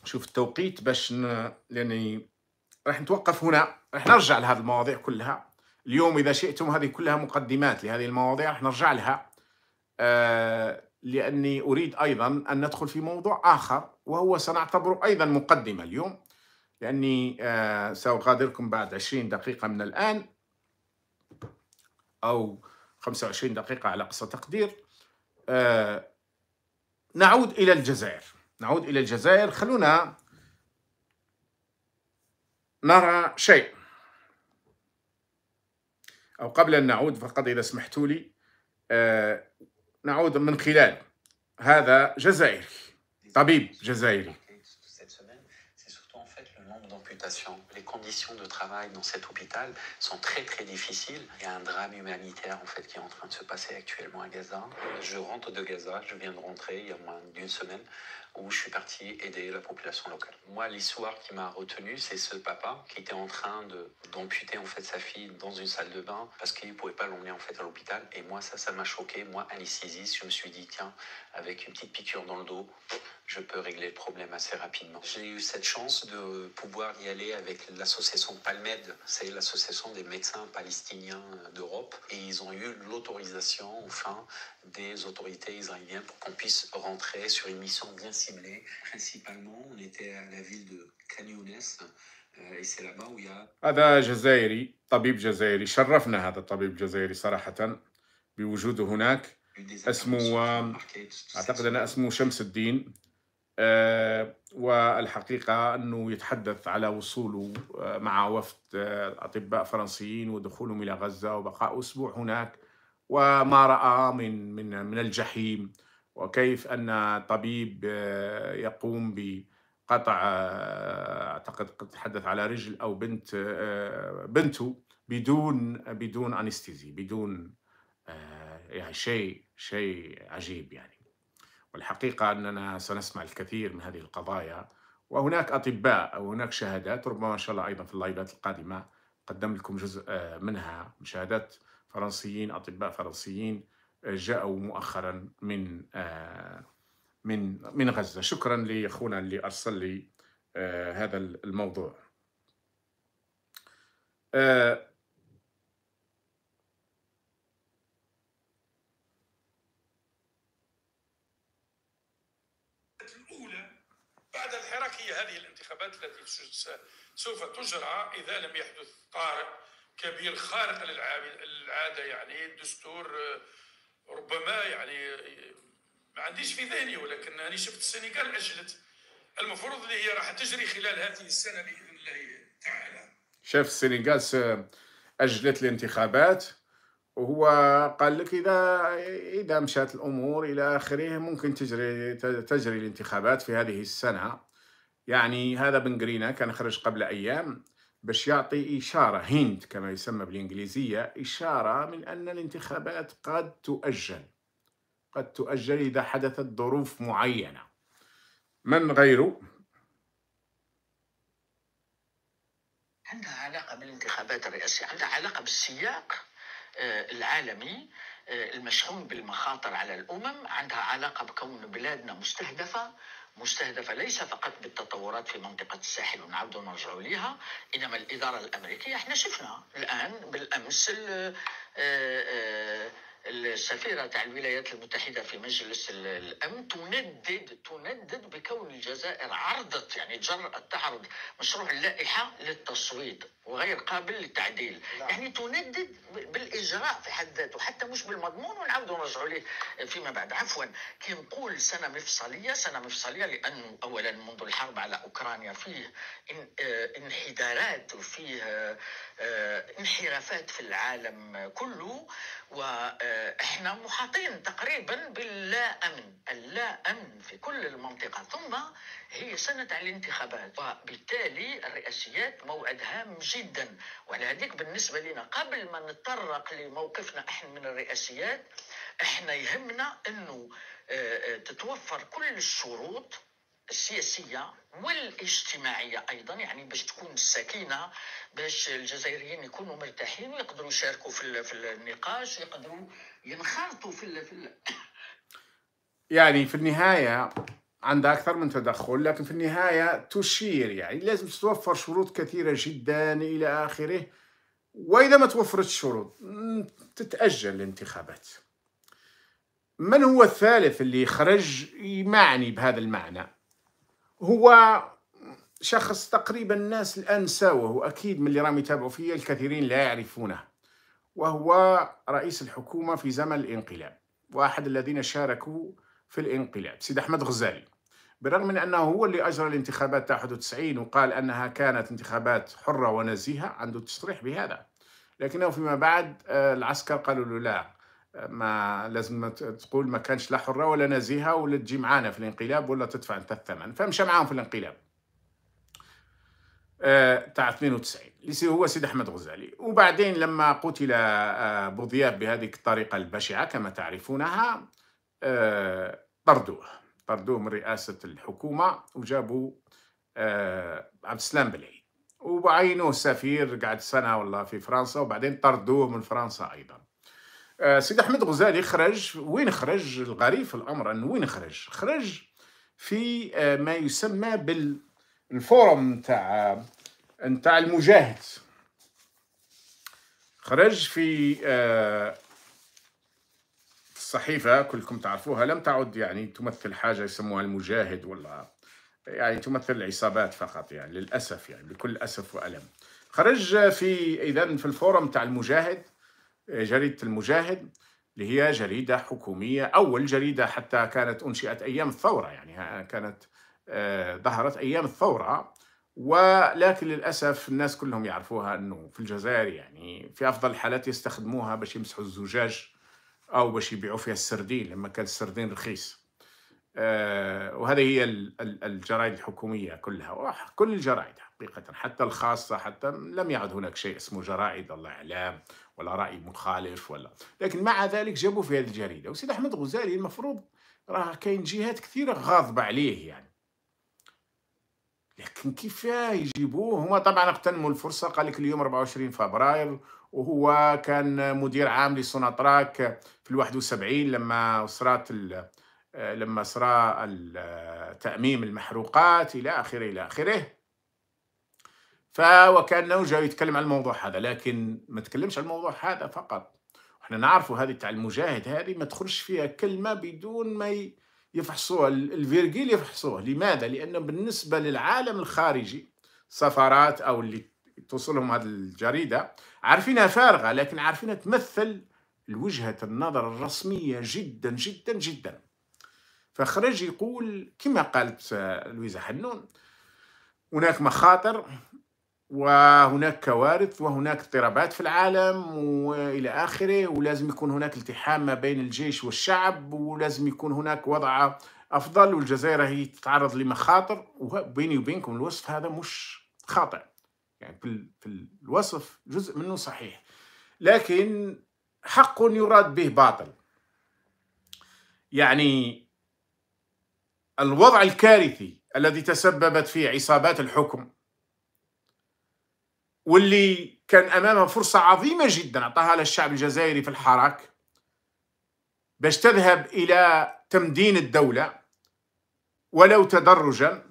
شوف التوقيت باش ن... لاني راح نتوقف هنا راح نرجع لهذه المواضيع كلها اليوم إذا شئتم هذه كلها مقدمات لهذه المواضيع رح نرجع لها آه لأني أريد أيضا أن ندخل في موضوع آخر وهو سنعتبره أيضا مقدمة اليوم لأني آه سأغادركم بعد 20 دقيقة من الآن أو 25 دقيقة على أقصى تقدير آه نعود إلى الجزائر نعود إلى الجزائر خلونا نرى شيء أو قبل أن نعود فقط إذا سمحتوا لي نعود من خلال هذا Les conditions de travail dans cet hôpital sont très très difficiles. Il y a un drame humanitaire en fait qui est en train de se passer actuellement à Gaza. Je rentre de Gaza, je viens de rentrer il y a moins d'une semaine où je suis parti aider la population locale. Moi, l'histoire qui m'a retenu, c'est ce papa qui était en train d'amputer en fait sa fille dans une salle de bain parce qu'il ne pouvait pas l'emmener en fait à l'hôpital. Et moi, ça, ça m'a choqué. Moi, anesthésiste, je me suis dit, tiens, avec une petite piqûre dans le dos, je peux régler le problème assez rapidement. J'ai eu cette chance de pouvoir y aller avec l'association Palmed, c'est l'association des médecins palestiniens d'Europe, et ils ont eu l'autorisation enfin des autorités israéliennes pour qu'on puisse rentrer sur une mission bien ciblée. Principalement, on était à la ville de Canyones, هذا جزائري طبيب جزائري شرفنا هذا الطبيب الجزائري صراحة بوجوده هناك اسمه أعتقد أن اسمه شمس الدين آه، والحقيقة أنه يتحدث على وصوله آه، مع وفد آه، أطباء فرنسيين ودخولهم إلى غزة وبقاء أسبوع هناك وما رأى من من من الجحيم وكيف أن طبيب يقوم بقطع أعتقد قد تحدث على رجل أو بنت بنته بدون بدون أنستيزي بدون يعني شيء شيء عجيب يعني والحقيقة أننا سنسمع الكثير من هذه القضايا وهناك أطباء أو هناك شهادات ربما إن شاء الله أيضا في اللايفات القادمة قدم لكم جزء آه، منها من شهادات فرنسيين أطباء فرنسيين آه، جاءوا مؤخرا من آه، من من غزة شكرا لأخونا اللي أرسل لي هذا الموضوع الحالات التي سوف تجرى إذا لم يحدث طارئ كبير خارق للعادة يعني الدستور آه، ربما يعني آه، ما عنديش في ذهني ولكن أنا شفت السنغال أجلت المفروض اللي هي راح تجري خلال هذه السنة بإذن الله تعالى شاف السنغال أجلت الانتخابات وهو قال لك اذا اذا مشات الامور الى اخره ممكن تجري تجري الانتخابات في هذه السنه يعني هذا بن جرينا كان خرج قبل أيام باش يعطي إشارة هند كما يسمى بالإنجليزية إشارة من أن الانتخابات قد تؤجل قد تؤجل إذا حدثت ظروف معينة من غيره عندها علاقة بالانتخابات الرئاسية عندها علاقة بالسياق آه، العالمي آه، المشحون بالمخاطر على الأمم عندها علاقة بكون بلادنا مستهدفة مستهدفة ليس فقط بالتطورات في منطقة الساحل ونعود ونرجع ليها إنما الإدارة الأمريكية احنا شفنا الآن بالأمس آه، آه، السفيره تاع الولايات المتحده في مجلس الامن تندد تندد بكون الجزائر عرضت يعني جرأت تعرض مشروع اللائحه للتصويت وغير قابل للتعديل لا. نعم. يعني تندد بالاجراء في حد ذاته حتى مش بالمضمون ونعاودوا نرجعوا ليه فيما بعد عفوا كي نقول سنه مفصليه سنه مفصليه لانه اولا منذ الحرب على اوكرانيا فيه آه، انحدارات وفيه آه، انحرافات في العالم كله واحنا محاطين تقريبا باللا امن اللا امن في كل المنطقه ثم هي سنه الانتخابات وبالتالي الرئاسيات موعد هام جدا وعلى هذيك بالنسبه لنا قبل ما نتطرق لموقفنا احنا من الرئاسيات احنا يهمنا انه آه، آه، تتوفر كل الشروط السياسيه والاجتماعيه ايضا يعني باش تكون السكينه باش الجزائريين يكونوا مرتاحين ويقدروا يشاركوا في, في النقاش يقدروا ينخرطوا في, في يعني في النهايه عندها أكثر من تدخل لكن في النهاية تشير يعني لازم تتوفر شروط كثيرة جدا إلى آخره وإذا ما توفرت الشروط تتأجل الانتخابات من هو الثالث اللي خرج معني بهذا المعنى هو شخص تقريبا الناس الآن ساوه أكيد من اللي راهم يتابعوا فيا الكثيرين لا يعرفونه وهو رئيس الحكومة في زمن الانقلاب واحد الذين شاركوا في الانقلاب سيد أحمد غزالي بالرغم من أنه هو اللي أجرى الانتخابات تاع 91 وقال أنها كانت انتخابات حرة ونزيهة عنده تصريح بهذا لكنه فيما بعد آه، العسكر قالوا له لا ما لازم تقول ما كانش لا حره ولا نزيهه ولا تجي معانا في الانقلاب ولا تدفع انت الثمن فمشى معاهم في الانقلاب آه، تاع 92 اللي هو سيد احمد غزالي وبعدين لما قتل آه، بوضياب بهذه الطريقه البشعه كما تعرفونها آه، طردوه طردوه من رئاسه الحكومه وجابوا عبد السلام بلعي وعينوه سفير قعد سنه والله في فرنسا وبعدين طردوه من فرنسا ايضا آه، سيد احمد غزالي خرج وين خرج الغريب في الامر انه وين خرج خرج في آه، ما يسمى بالفورم تاع آه، نتاع المجاهد خرج في الصحيفة كلكم تعرفوها لم تعد يعني تمثل حاجة يسموها المجاهد ولا يعني تمثل العصابات فقط يعني للأسف يعني بكل أسف وألم خرج في إذا في الفورم تاع المجاهد جريدة المجاهد اللي هي جريدة حكومية أول جريدة حتى كانت أنشئت أيام الثورة يعني كانت آه، ظهرت أيام الثورة ولكن للأسف الناس كلهم يعرفوها أنه في الجزائر يعني في أفضل الحالات يستخدموها باش يمسحوا الزجاج أو باش يبيعوا فيها السردين لما كان السردين رخيص آه، وهذه هي الجرائد الحكومية كلها كل الجرائد حقيقة حتى الخاصة حتى لم يعد هناك شيء اسمه جرائد الله إعلام ولا راي مخالف ولا لكن مع ذلك جابوا في هذه الجريده وسيد احمد غزالي المفروض راه كاين جهات كثيره غاضبه عليه يعني لكن كيفاه يجيبوه هما طبعا اغتنموا الفرصه قال لك اليوم 24 فبراير وهو كان مدير عام لسوناطراك في ال 71 لما صرات لما صرا تأميم المحروقات إلى آخره إلى آخره فوكانه جاي يتكلم عن الموضوع هذا لكن ما تكلمش عن الموضوع هذا فقط احنا نعرفوا هذه تاع المجاهد هذه ما تخرجش فيها كلمه بدون ما يفحصوها الفيرجيل يفحصوه لماذا لانه بالنسبه للعالم الخارجي سفارات او اللي توصلهم هذه الجريده عارفينها فارغه لكن عارفينها تمثل وجهه النظر الرسميه جدا جدا جدا فخرج يقول كما قالت لويزا حنون هناك مخاطر وهناك كوارث وهناك اضطرابات في العالم والى اخره ولازم يكون هناك التحام ما بين الجيش والشعب ولازم يكون هناك وضع افضل والجزائر هي تتعرض لمخاطر وبيني وبينكم الوصف هذا مش خاطئ يعني في الوصف جزء منه صحيح لكن حق يراد به باطل يعني الوضع الكارثي الذي تسببت فيه عصابات الحكم واللي كان امامها فرصه عظيمه جدا اعطاها للشعب الجزائري في الحراك باش تذهب الى تمدين الدوله ولو تدرجا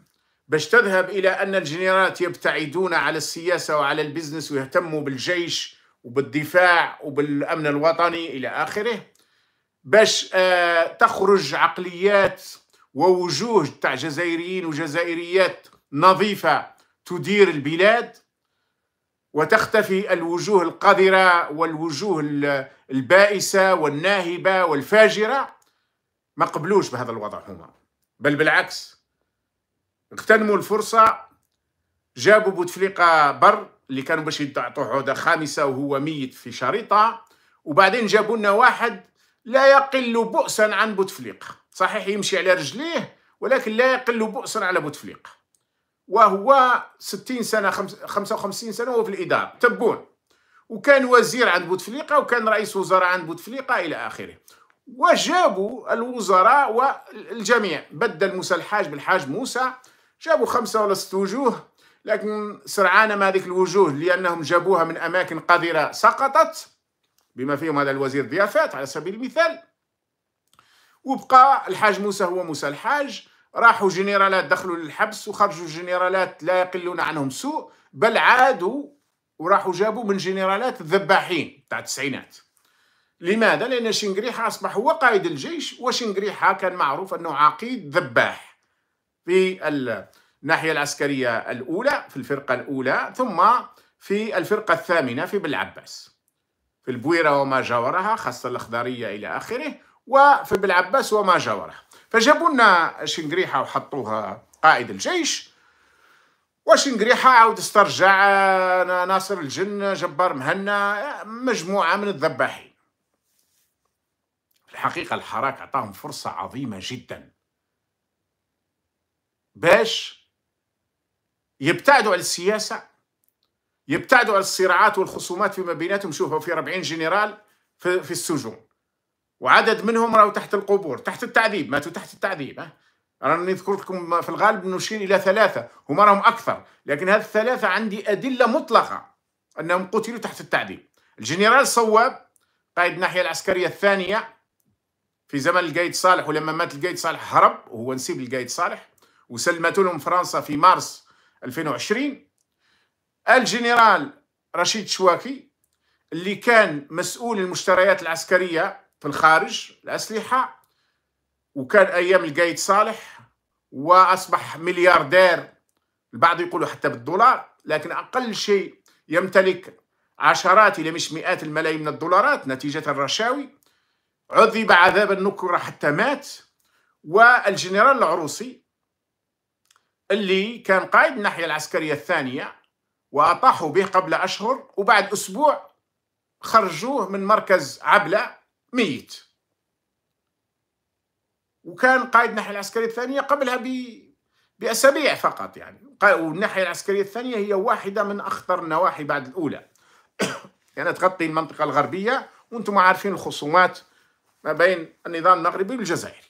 باش تذهب الى ان الجنرالات يبتعدون على السياسه وعلى البزنس ويهتموا بالجيش وبالدفاع وبالامن الوطني الى اخره باش آه، تخرج عقليات ووجوه تاع جزائريين وجزائريات نظيفه تدير البلاد وتختفي الوجوه القذرة والوجوه البائسة والناهبة والفاجرة ما قبلوش بهذا الوضع هما بل بالعكس اغتنموا الفرصة جابوا بوتفليقة بر اللي كانوا باش يعطوه عودة خامسة وهو ميت في شريطة وبعدين جابوا لنا واحد لا يقل بؤسا عن بوتفليقة صحيح يمشي على رجليه ولكن لا يقل بؤسا على بوتفليقة وهو 60 سنه 55 سنه وهو في الاداره تبون وكان وزير عند بوتفليقه وكان رئيس وزراء عند بوتفليقه الى اخره وجابوا الوزراء والجميع بدل موسى الحاج بالحاج موسى جابوا خمسه ولا ست وجوه لكن سرعان ما هذيك الوجوه لانهم جابوها من اماكن قذره سقطت بما فيهم هذا الوزير ضيافات على سبيل المثال وبقى الحاج موسى هو موسى الحاج راحوا جنرالات دخلوا للحبس وخرجوا جنرالات لا يقلون عنهم سوء بل عادوا وراحوا جابوا من جنرالات الذباحين تاع التسعينات لماذا؟ لأن شنقريحة أصبح هو قائد الجيش وشنقريحة كان معروف أنه عقيد ذباح في الناحية العسكرية الأولى في الفرقة الأولى ثم في الفرقة الثامنة في بلعباس في البويرة وما جاورها خاصة الأخضرية إلى آخره وفي بلعباس وما جاورها فجابوا لنا شنقريحه وحطوها قائد الجيش وشنقريحه عاود استرجع ناصر الجن جبار مهنا مجموعه من الذباحين الحقيقه الحراك عطاهم فرصه عظيمه جدا باش يبتعدوا على السياسه يبتعدوا على الصراعات والخصومات فيما بيناتهم شوفوا في ربعين جنرال في السجون وعدد منهم راهو تحت القبور تحت التعذيب ماتوا تحت التعذيب أه؟ راني نذكر لكم في الغالب نشير الى ثلاثه هما راهم اكثر لكن هذه الثلاثه عندي ادله مطلقه انهم قتلوا تحت التعذيب الجنرال صواب قائد الناحيه العسكريه الثانيه في زمن القايد صالح ولما مات القايد صالح هرب وهو نسيب القايد صالح وسلمت لهم فرنسا في مارس 2020 الجنرال رشيد شواكي اللي كان مسؤول المشتريات العسكريه في الخارج الأسلحة وكان أيام القايد صالح وأصبح ملياردير البعض يقولوا حتى بالدولار لكن أقل شيء يمتلك عشرات إلى مش مئات الملايين من الدولارات نتيجة الرشاوي عذب عذاب النكرة حتى مات والجنرال العروسي اللي كان قائد الناحية العسكرية الثانية وأطاحوا به قبل أشهر وبعد أسبوع خرجوه من مركز عبلة ميت وكان قائد الناحية العسكرية الثانية قبلها ب... بأسابيع فقط يعني والناحية العسكرية الثانية هي واحدة من أخطر النواحي بعد الأولى يعني تغطي المنطقة الغربية وأنتم عارفين الخصومات ما بين النظام المغربي والجزائري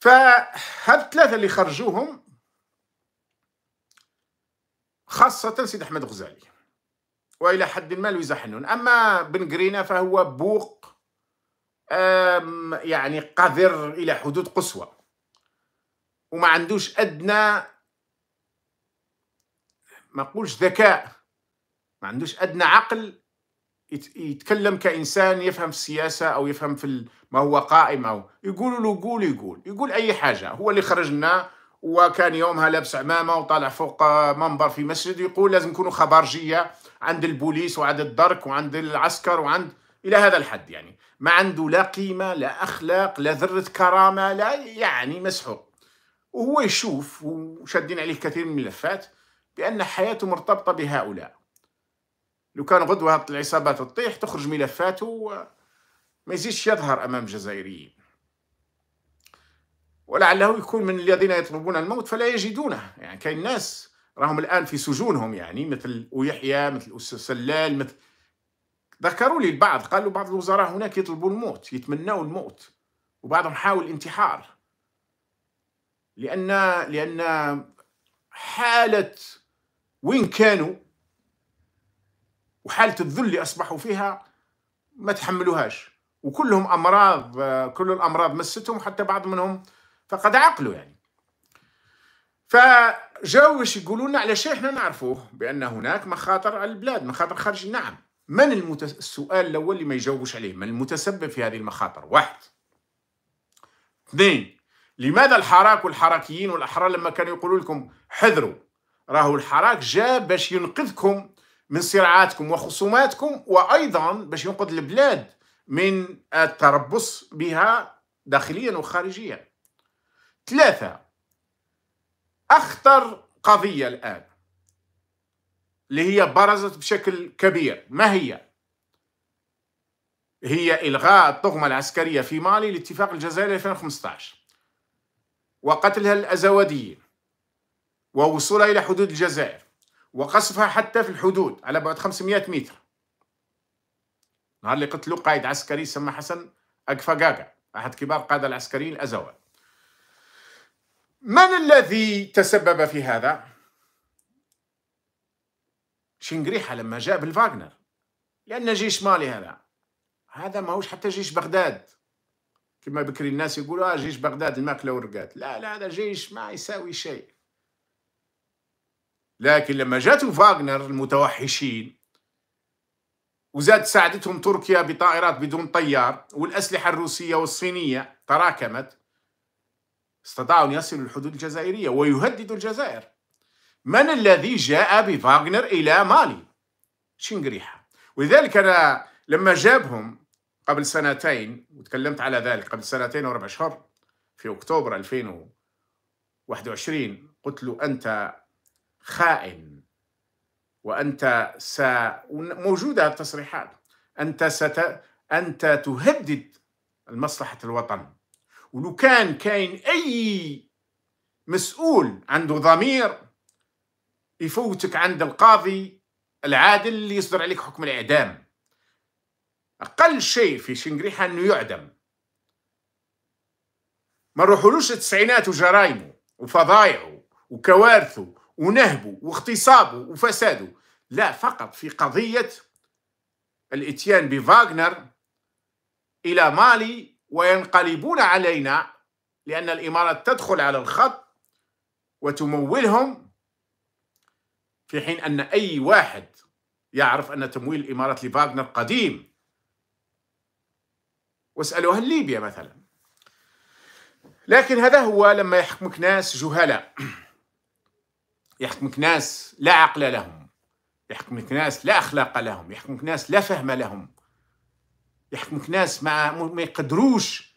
فهذ الثلاثة اللي خرجوهم خاصة سيد أحمد غزالي والى حد ما لويزا حنون اما بن غرينا فهو بوق يعني قذر الى حدود قصوى وما عندوش ادنى ما نقولش ذكاء ما عندوش ادنى عقل يتكلم كانسان يفهم في السياسه او يفهم في ما هو قائم او يقولوا له قول يقول يقول اي حاجه هو اللي خرجنا وكان يومها لابس عمامه وطالع فوق منبر في مسجد يقول لازم يكونوا خبرجيه عند البوليس وعند الدرك وعند العسكر وعند الى هذا الحد يعني ما عنده لا قيمه لا اخلاق لا ذره كرامه لا يعني مسحوق وهو يشوف وشادين عليه كثير من الملفات بان حياته مرتبطه بهؤلاء لو كان غدوه العصابات تطيح تخرج ملفاته وما يزيدش يظهر امام جزائريين ولعله يكون من الذين يطلبون الموت فلا يجدونه يعني كاين ناس راهم الان في سجونهم يعني مثل ويحيى مثل استاذ سلال مثل ذكروا لي البعض قالوا بعض الوزراء هناك يطلبوا الموت يتمنوا الموت وبعضهم حاول الانتحار لان لان حاله وين كانوا وحاله الذل اللي اصبحوا فيها ما تحملوهاش وكلهم امراض كل الامراض مستهم حتى بعض منهم فقد عقله يعني فجاو واش يقولوا لنا على شيء احنا نعرفوه بان هناك مخاطر على البلاد مخاطر خارج نعم من المتس... السؤال الاول اللي ما يجاوبوش عليه من المتسبب في هذه المخاطر واحد اثنين لماذا الحراك والحراكيين والاحرار لما كانوا يقولوا لكم حذروا راهو الحراك جاء باش ينقذكم من صراعاتكم وخصوماتكم وايضا باش ينقذ البلاد من التربص بها داخليا وخارجيا ثلاثة أخطر قضية الآن اللي هي برزت بشكل كبير ما هي؟ هي إلغاء الطغمة العسكرية في مالي لاتفاق الجزائر 2015 وقتلها الأزواديين ووصولها إلى حدود الجزائر وقصفها حتى في الحدود على بعد 500 متر نهار اللي قتلوا قائد عسكري سمى حسن أكفاقاقا أحد كبار القادة العسكريين الأزوات من الذي تسبب في هذا؟ شنقريحة لما جاء بالفاغنر لأن جيش مالي هذا هذا ماهوش حتى جيش بغداد كما بكري الناس يقولوا آه جيش بغداد الماكلة والرقاد لا لا هذا جيش ما يساوي شيء لكن لما جاتوا فاغنر المتوحشين وزاد ساعدتهم تركيا بطائرات بدون طيار والأسلحة الروسية والصينية تراكمت استطاعوا أن يصلوا الحدود الجزائرية ويهددوا الجزائر من الذي جاء بفاغنر إلى مالي شنقريحة ولذلك أنا لما جابهم قبل سنتين وتكلمت على ذلك قبل سنتين واربع اشهر في اكتوبر 2021 قلت له انت خائن وانت س موجوده التصريحات انت ست انت تهدد مصلحه الوطن ولو كان كاين اي مسؤول عنده ضمير يفوتك عند القاضي العادل اللي يصدر عليك حكم الاعدام اقل شيء في شنقريحه انه يعدم ما نروحولوش التسعينات وجرايمه وفضايعه وكوارثه ونهبه واغتصابه وفساده لا فقط في قضية الاتيان بفاغنر إلى مالي وينقلبون علينا لأن الإمارة تدخل على الخط وتمولهم في حين أن أي واحد يعرف أن تمويل الإمارات لفاغنر قديم واسألوها ليبيا مثلا لكن هذا هو لما يحكمك ناس جهلاء يحكمك ناس لا عقل لهم يحكمك ناس لا أخلاق لهم يحكمك ناس لا فهم لهم يحكمك ناس ما ما يقدروش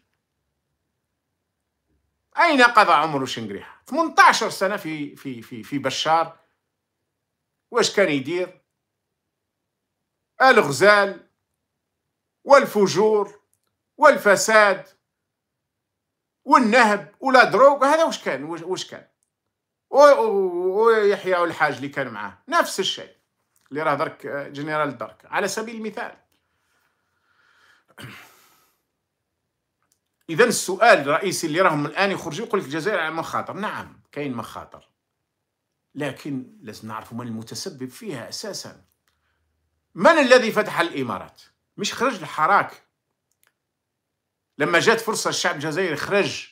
اين قضى عمره شنقريحه 18 سنه في في في في بشار واش كان يدير الغزال والفجور والفساد والنهب ولا دروك هذا واش كان واش كان ويحيى الحاج اللي كان معاه نفس الشيء اللي راه درك جنرال درك على سبيل المثال اذا السؤال الرئيسي اللي راهم الان يخرجوا يقول لك الجزائر على مخاطر نعم كاين مخاطر لكن لازم نعرفوا من المتسبب فيها اساسا من الذي فتح الامارات مش خرج الحراك لما جات فرصه الشعب الجزائري خرج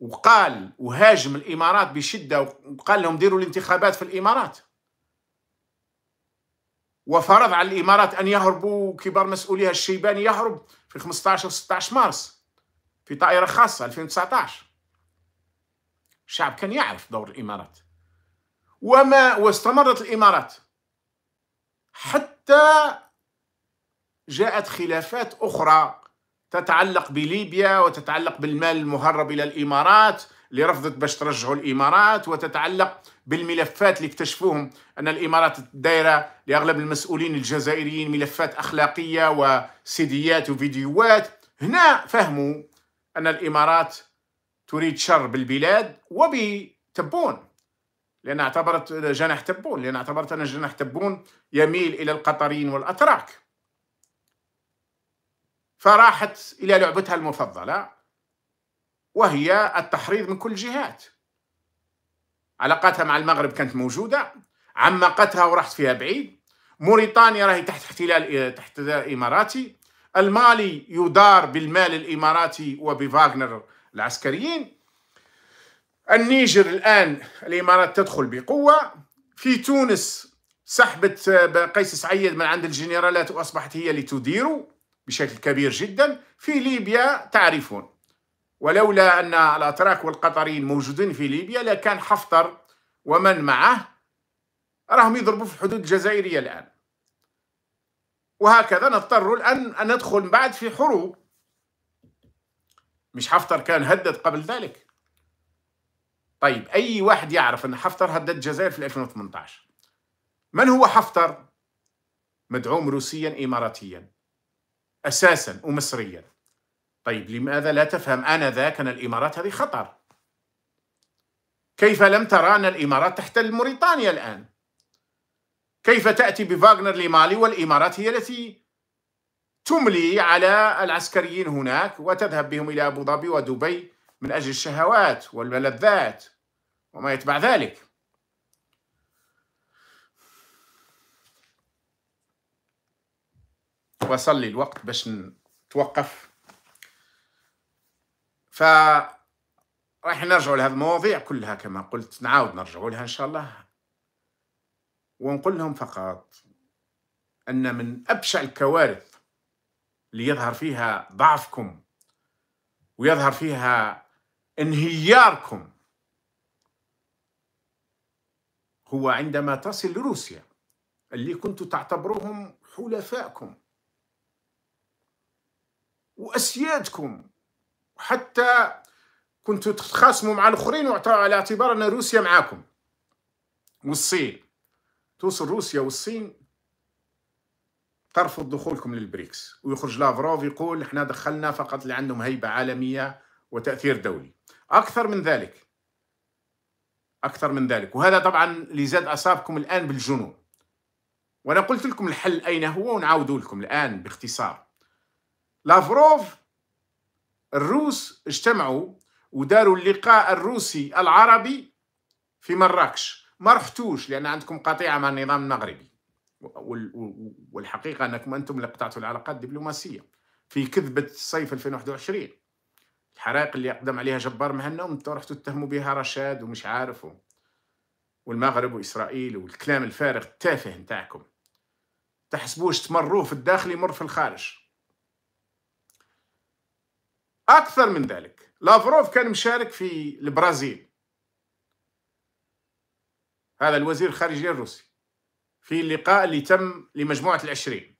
وقال وهاجم الامارات بشده وقال لهم ديروا الانتخابات في الامارات وفرض على الامارات ان يهربوا كبار مسؤوليها الشيباني يهرب في 15 و 16 مارس في طائره خاصه 2019 الشعب كان يعرف دور الامارات وما واستمرت الامارات حتى جاءت خلافات اخرى تتعلق بليبيا وتتعلق بالمال المهرب الى الامارات اللي رفضت باش ترجعوا الامارات وتتعلق بالملفات اللي اكتشفوهم ان الامارات دايره لاغلب المسؤولين الجزائريين ملفات اخلاقيه وسيديات وفيديوهات هنا فهموا ان الامارات تريد شر بالبلاد وبتبون لان اعتبرت جناح تبون لان اعتبرت ان جناح تبون يميل الى القطريين والاتراك فراحت الى لعبتها المفضله وهي التحريض من كل الجهات علاقاتها مع المغرب كانت موجودة عمقتها وراحت فيها بعيد موريتانيا راهي تحت احتلال تحت إماراتي المالي يدار بالمال الإماراتي وبفاغنر العسكريين النيجر الآن الإمارات تدخل بقوة في تونس سحبت قيس سعيد من عند الجنرالات وأصبحت هي اللي تديره بشكل كبير جدا في ليبيا تعرفون ولولا أن الأتراك والقطريين موجودين في ليبيا لكان حفتر ومن معه راهم يضربوا في الحدود الجزائرية الآن وهكذا نضطر الآن أن ندخل بعد في حروب مش حفتر كان هدد قبل ذلك طيب أي واحد يعرف أن حفتر هدد الجزائر في 2018 من هو حفتر؟ مدعوم روسيا إماراتيا أساسا ومصريا طيب لماذا لا تفهم آنذاك أن الإمارات هذه خطر؟ كيف لم ترى أن الإمارات تحتل موريتانيا الآن؟ كيف تأتي بفاغنر لمالي والإمارات هي التي تملي على العسكريين هناك وتذهب بهم إلى أبو ظبي ودبي من أجل الشهوات والملذات وما يتبع ذلك وصل لي الوقت باش نتوقف ف راح نرجع لهذه المواضيع كلها كما قلت نعاود نرجع لها إن شاء الله ونقول لهم فقط أن من أبشع الكوارث اللي يظهر فيها ضعفكم ويظهر فيها انهياركم هو عندما تصل روسيا اللي كنتوا تعتبروهم حلفائكم وأسيادكم حتى كنتوا تتخاصموا مع الاخرين على اعتبار ان روسيا معاكم والصين توصل روسيا والصين ترفض دخولكم للبريكس ويخرج لافروف يقول احنا دخلنا فقط اللي عندهم هيبه عالميه وتاثير دولي اكثر من ذلك اكثر من ذلك وهذا طبعا اللي زاد اصابكم الان بالجنون وانا قلت لكم الحل اين هو ونعاود لكم الان باختصار لافروف الروس اجتمعوا وداروا اللقاء الروسي العربي في مراكش ما رحتوش لان عندكم قطيعه مع النظام المغربي والحقيقه انكم انتم اللي قطعتوا العلاقات الدبلوماسيه في كذبه صيف 2021 الحرائق اللي اقدم عليها جبار مهنا وانتم رحتوا تتهموا بها رشاد ومش عارف والمغرب واسرائيل والكلام الفارغ التافه نتاعكم تحسبوش تمروه في الداخل يمر في الخارج أكثر من ذلك لافروف كان مشارك في البرازيل هذا الوزير الخارجية الروسي في اللقاء اللي تم لمجموعة العشرين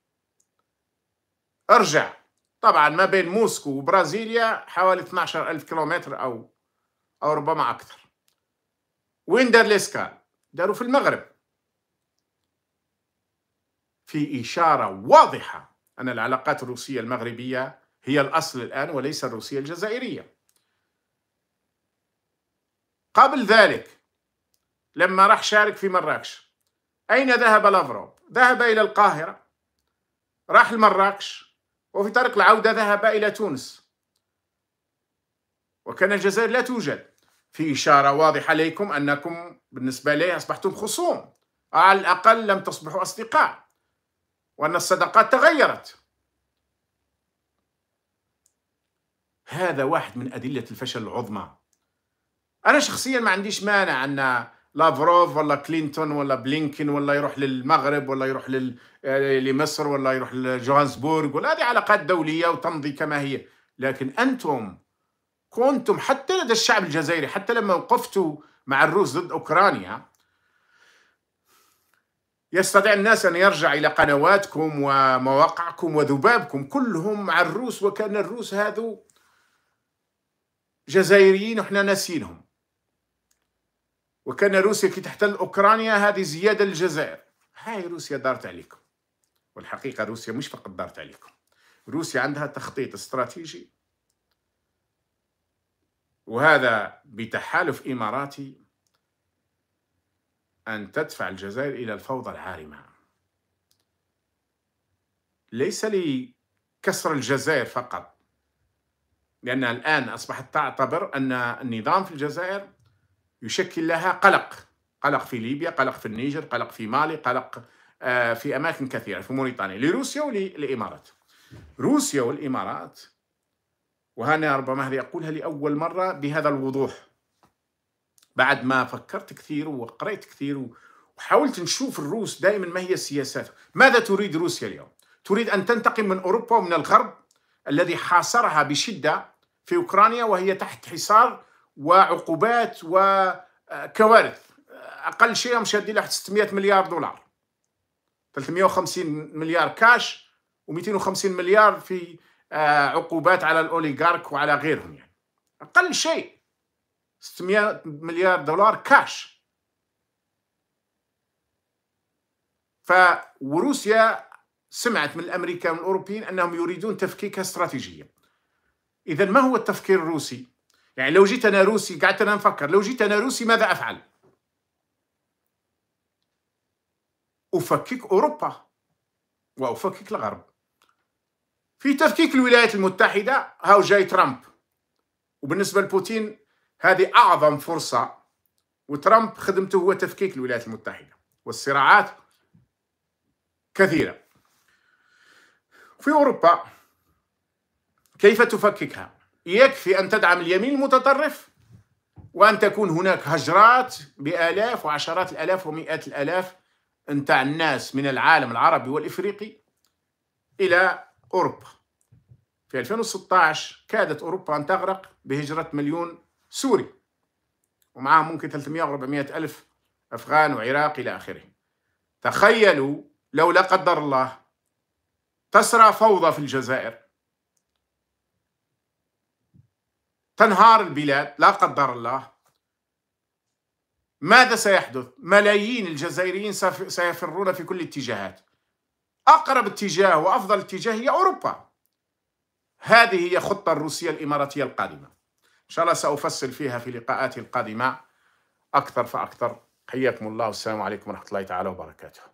ارجع طبعا ما بين موسكو وبرازيليا حوالي 12 ألف كيلومتر أو أو ربما أكثر وين دار ليسكال؟ داروا في المغرب في إشارة واضحة أن العلاقات الروسية المغربية هي الأصل الآن وليس الروسية الجزائرية قبل ذلك لما راح شارك في مراكش أين ذهب لافروف؟ ذهب إلى القاهرة راح لمراكش وفي طريق العودة ذهب إلى تونس وكان الجزائر لا توجد في إشارة واضحة لكم أنكم بالنسبة لي أصبحتم خصوم على الأقل لم تصبحوا أصدقاء وأن الصداقات تغيرت هذا واحد من أدلة الفشل العظمى أنا شخصيا ما عنديش مانع أن لافروف ولا كلينتون ولا بلينكن ولا يروح للمغرب ولا يروح لل... آه، لمصر ولا يروح لجوهانسبورغ ولا هذه علاقات دولية وتمضي كما هي لكن أنتم كنتم حتى لدى الشعب الجزائري حتى لما وقفتوا مع الروس ضد أوكرانيا يستطيع الناس أن يرجع إلى قنواتكم ومواقعكم وذبابكم كلهم مع الروس وكان الروس هذو جزائريين وإحنا ناسينهم وكان روسيا كي تحتل أوكرانيا هذه زيادة للجزائر هاي روسيا دارت عليكم والحقيقة روسيا مش فقط دارت عليكم روسيا عندها تخطيط استراتيجي وهذا بتحالف إماراتي أن تدفع الجزائر إلى الفوضى العارمة ليس لكسر الجزائر فقط لأن الآن أصبحت تعتبر أن النظام في الجزائر يشكل لها قلق قلق في ليبيا قلق في النيجر قلق في مالي قلق آه، في أماكن كثيرة في موريتانيا لروسيا وللإمارات روسيا والإمارات وهنا ربما هذه أقولها لأول مرة بهذا الوضوح بعد ما فكرت كثير وقرأت كثير وحاولت نشوف الروس دائما ما هي سياساتهم ماذا تريد روسيا اليوم تريد أن تنتقم من أوروبا ومن الغرب الذي حاصرها بشدة في أوكرانيا وهي تحت حصار وعقوبات وكوارث أقل شيء مشادين لها 600 مليار دولار 350 مليار كاش و250 مليار في آه، عقوبات على الأوليغارك وعلى غيرهم يعني أقل شيء 600 مليار دولار كاش فروسيا سمعت من الامريكان والاوروبيين انهم يريدون تفكيكها استراتيجيا. اذا ما هو التفكير الروسي؟ يعني لو جيت انا روسي قعدت انا نفكر لو جيت انا روسي ماذا افعل؟ افكك اوروبا وافكك الغرب. في تفكيك الولايات المتحده هاو جاي ترامب وبالنسبه لبوتين هذه اعظم فرصه وترامب خدمته هو تفكيك الولايات المتحده والصراعات كثيره في أوروبا كيف تفككها؟ يكفي أن تدعم اليمين المتطرف وأن تكون هناك هجرات بآلاف وعشرات الآلاف ومئات الآلاف نتاع الناس من العالم العربي والإفريقي إلى أوروبا في 2016 كادت أوروبا أن تغرق بهجرة مليون سوري ومعهم ممكن 300 400 ألف أفغان وعراق إلى آخره تخيلوا لو لا قدر الله تسرى فوضى في الجزائر تنهار البلاد لا قدر الله ماذا سيحدث؟ ملايين الجزائريين سيفرون في كل اتجاهات أقرب اتجاه وأفضل اتجاه هي أوروبا هذه هي خطة الروسية الإماراتية القادمة إن شاء الله سأفصل فيها في لقاءاتي القادمة أكثر فأكثر حياكم الله والسلام عليكم ورحمة الله تعالى وبركاته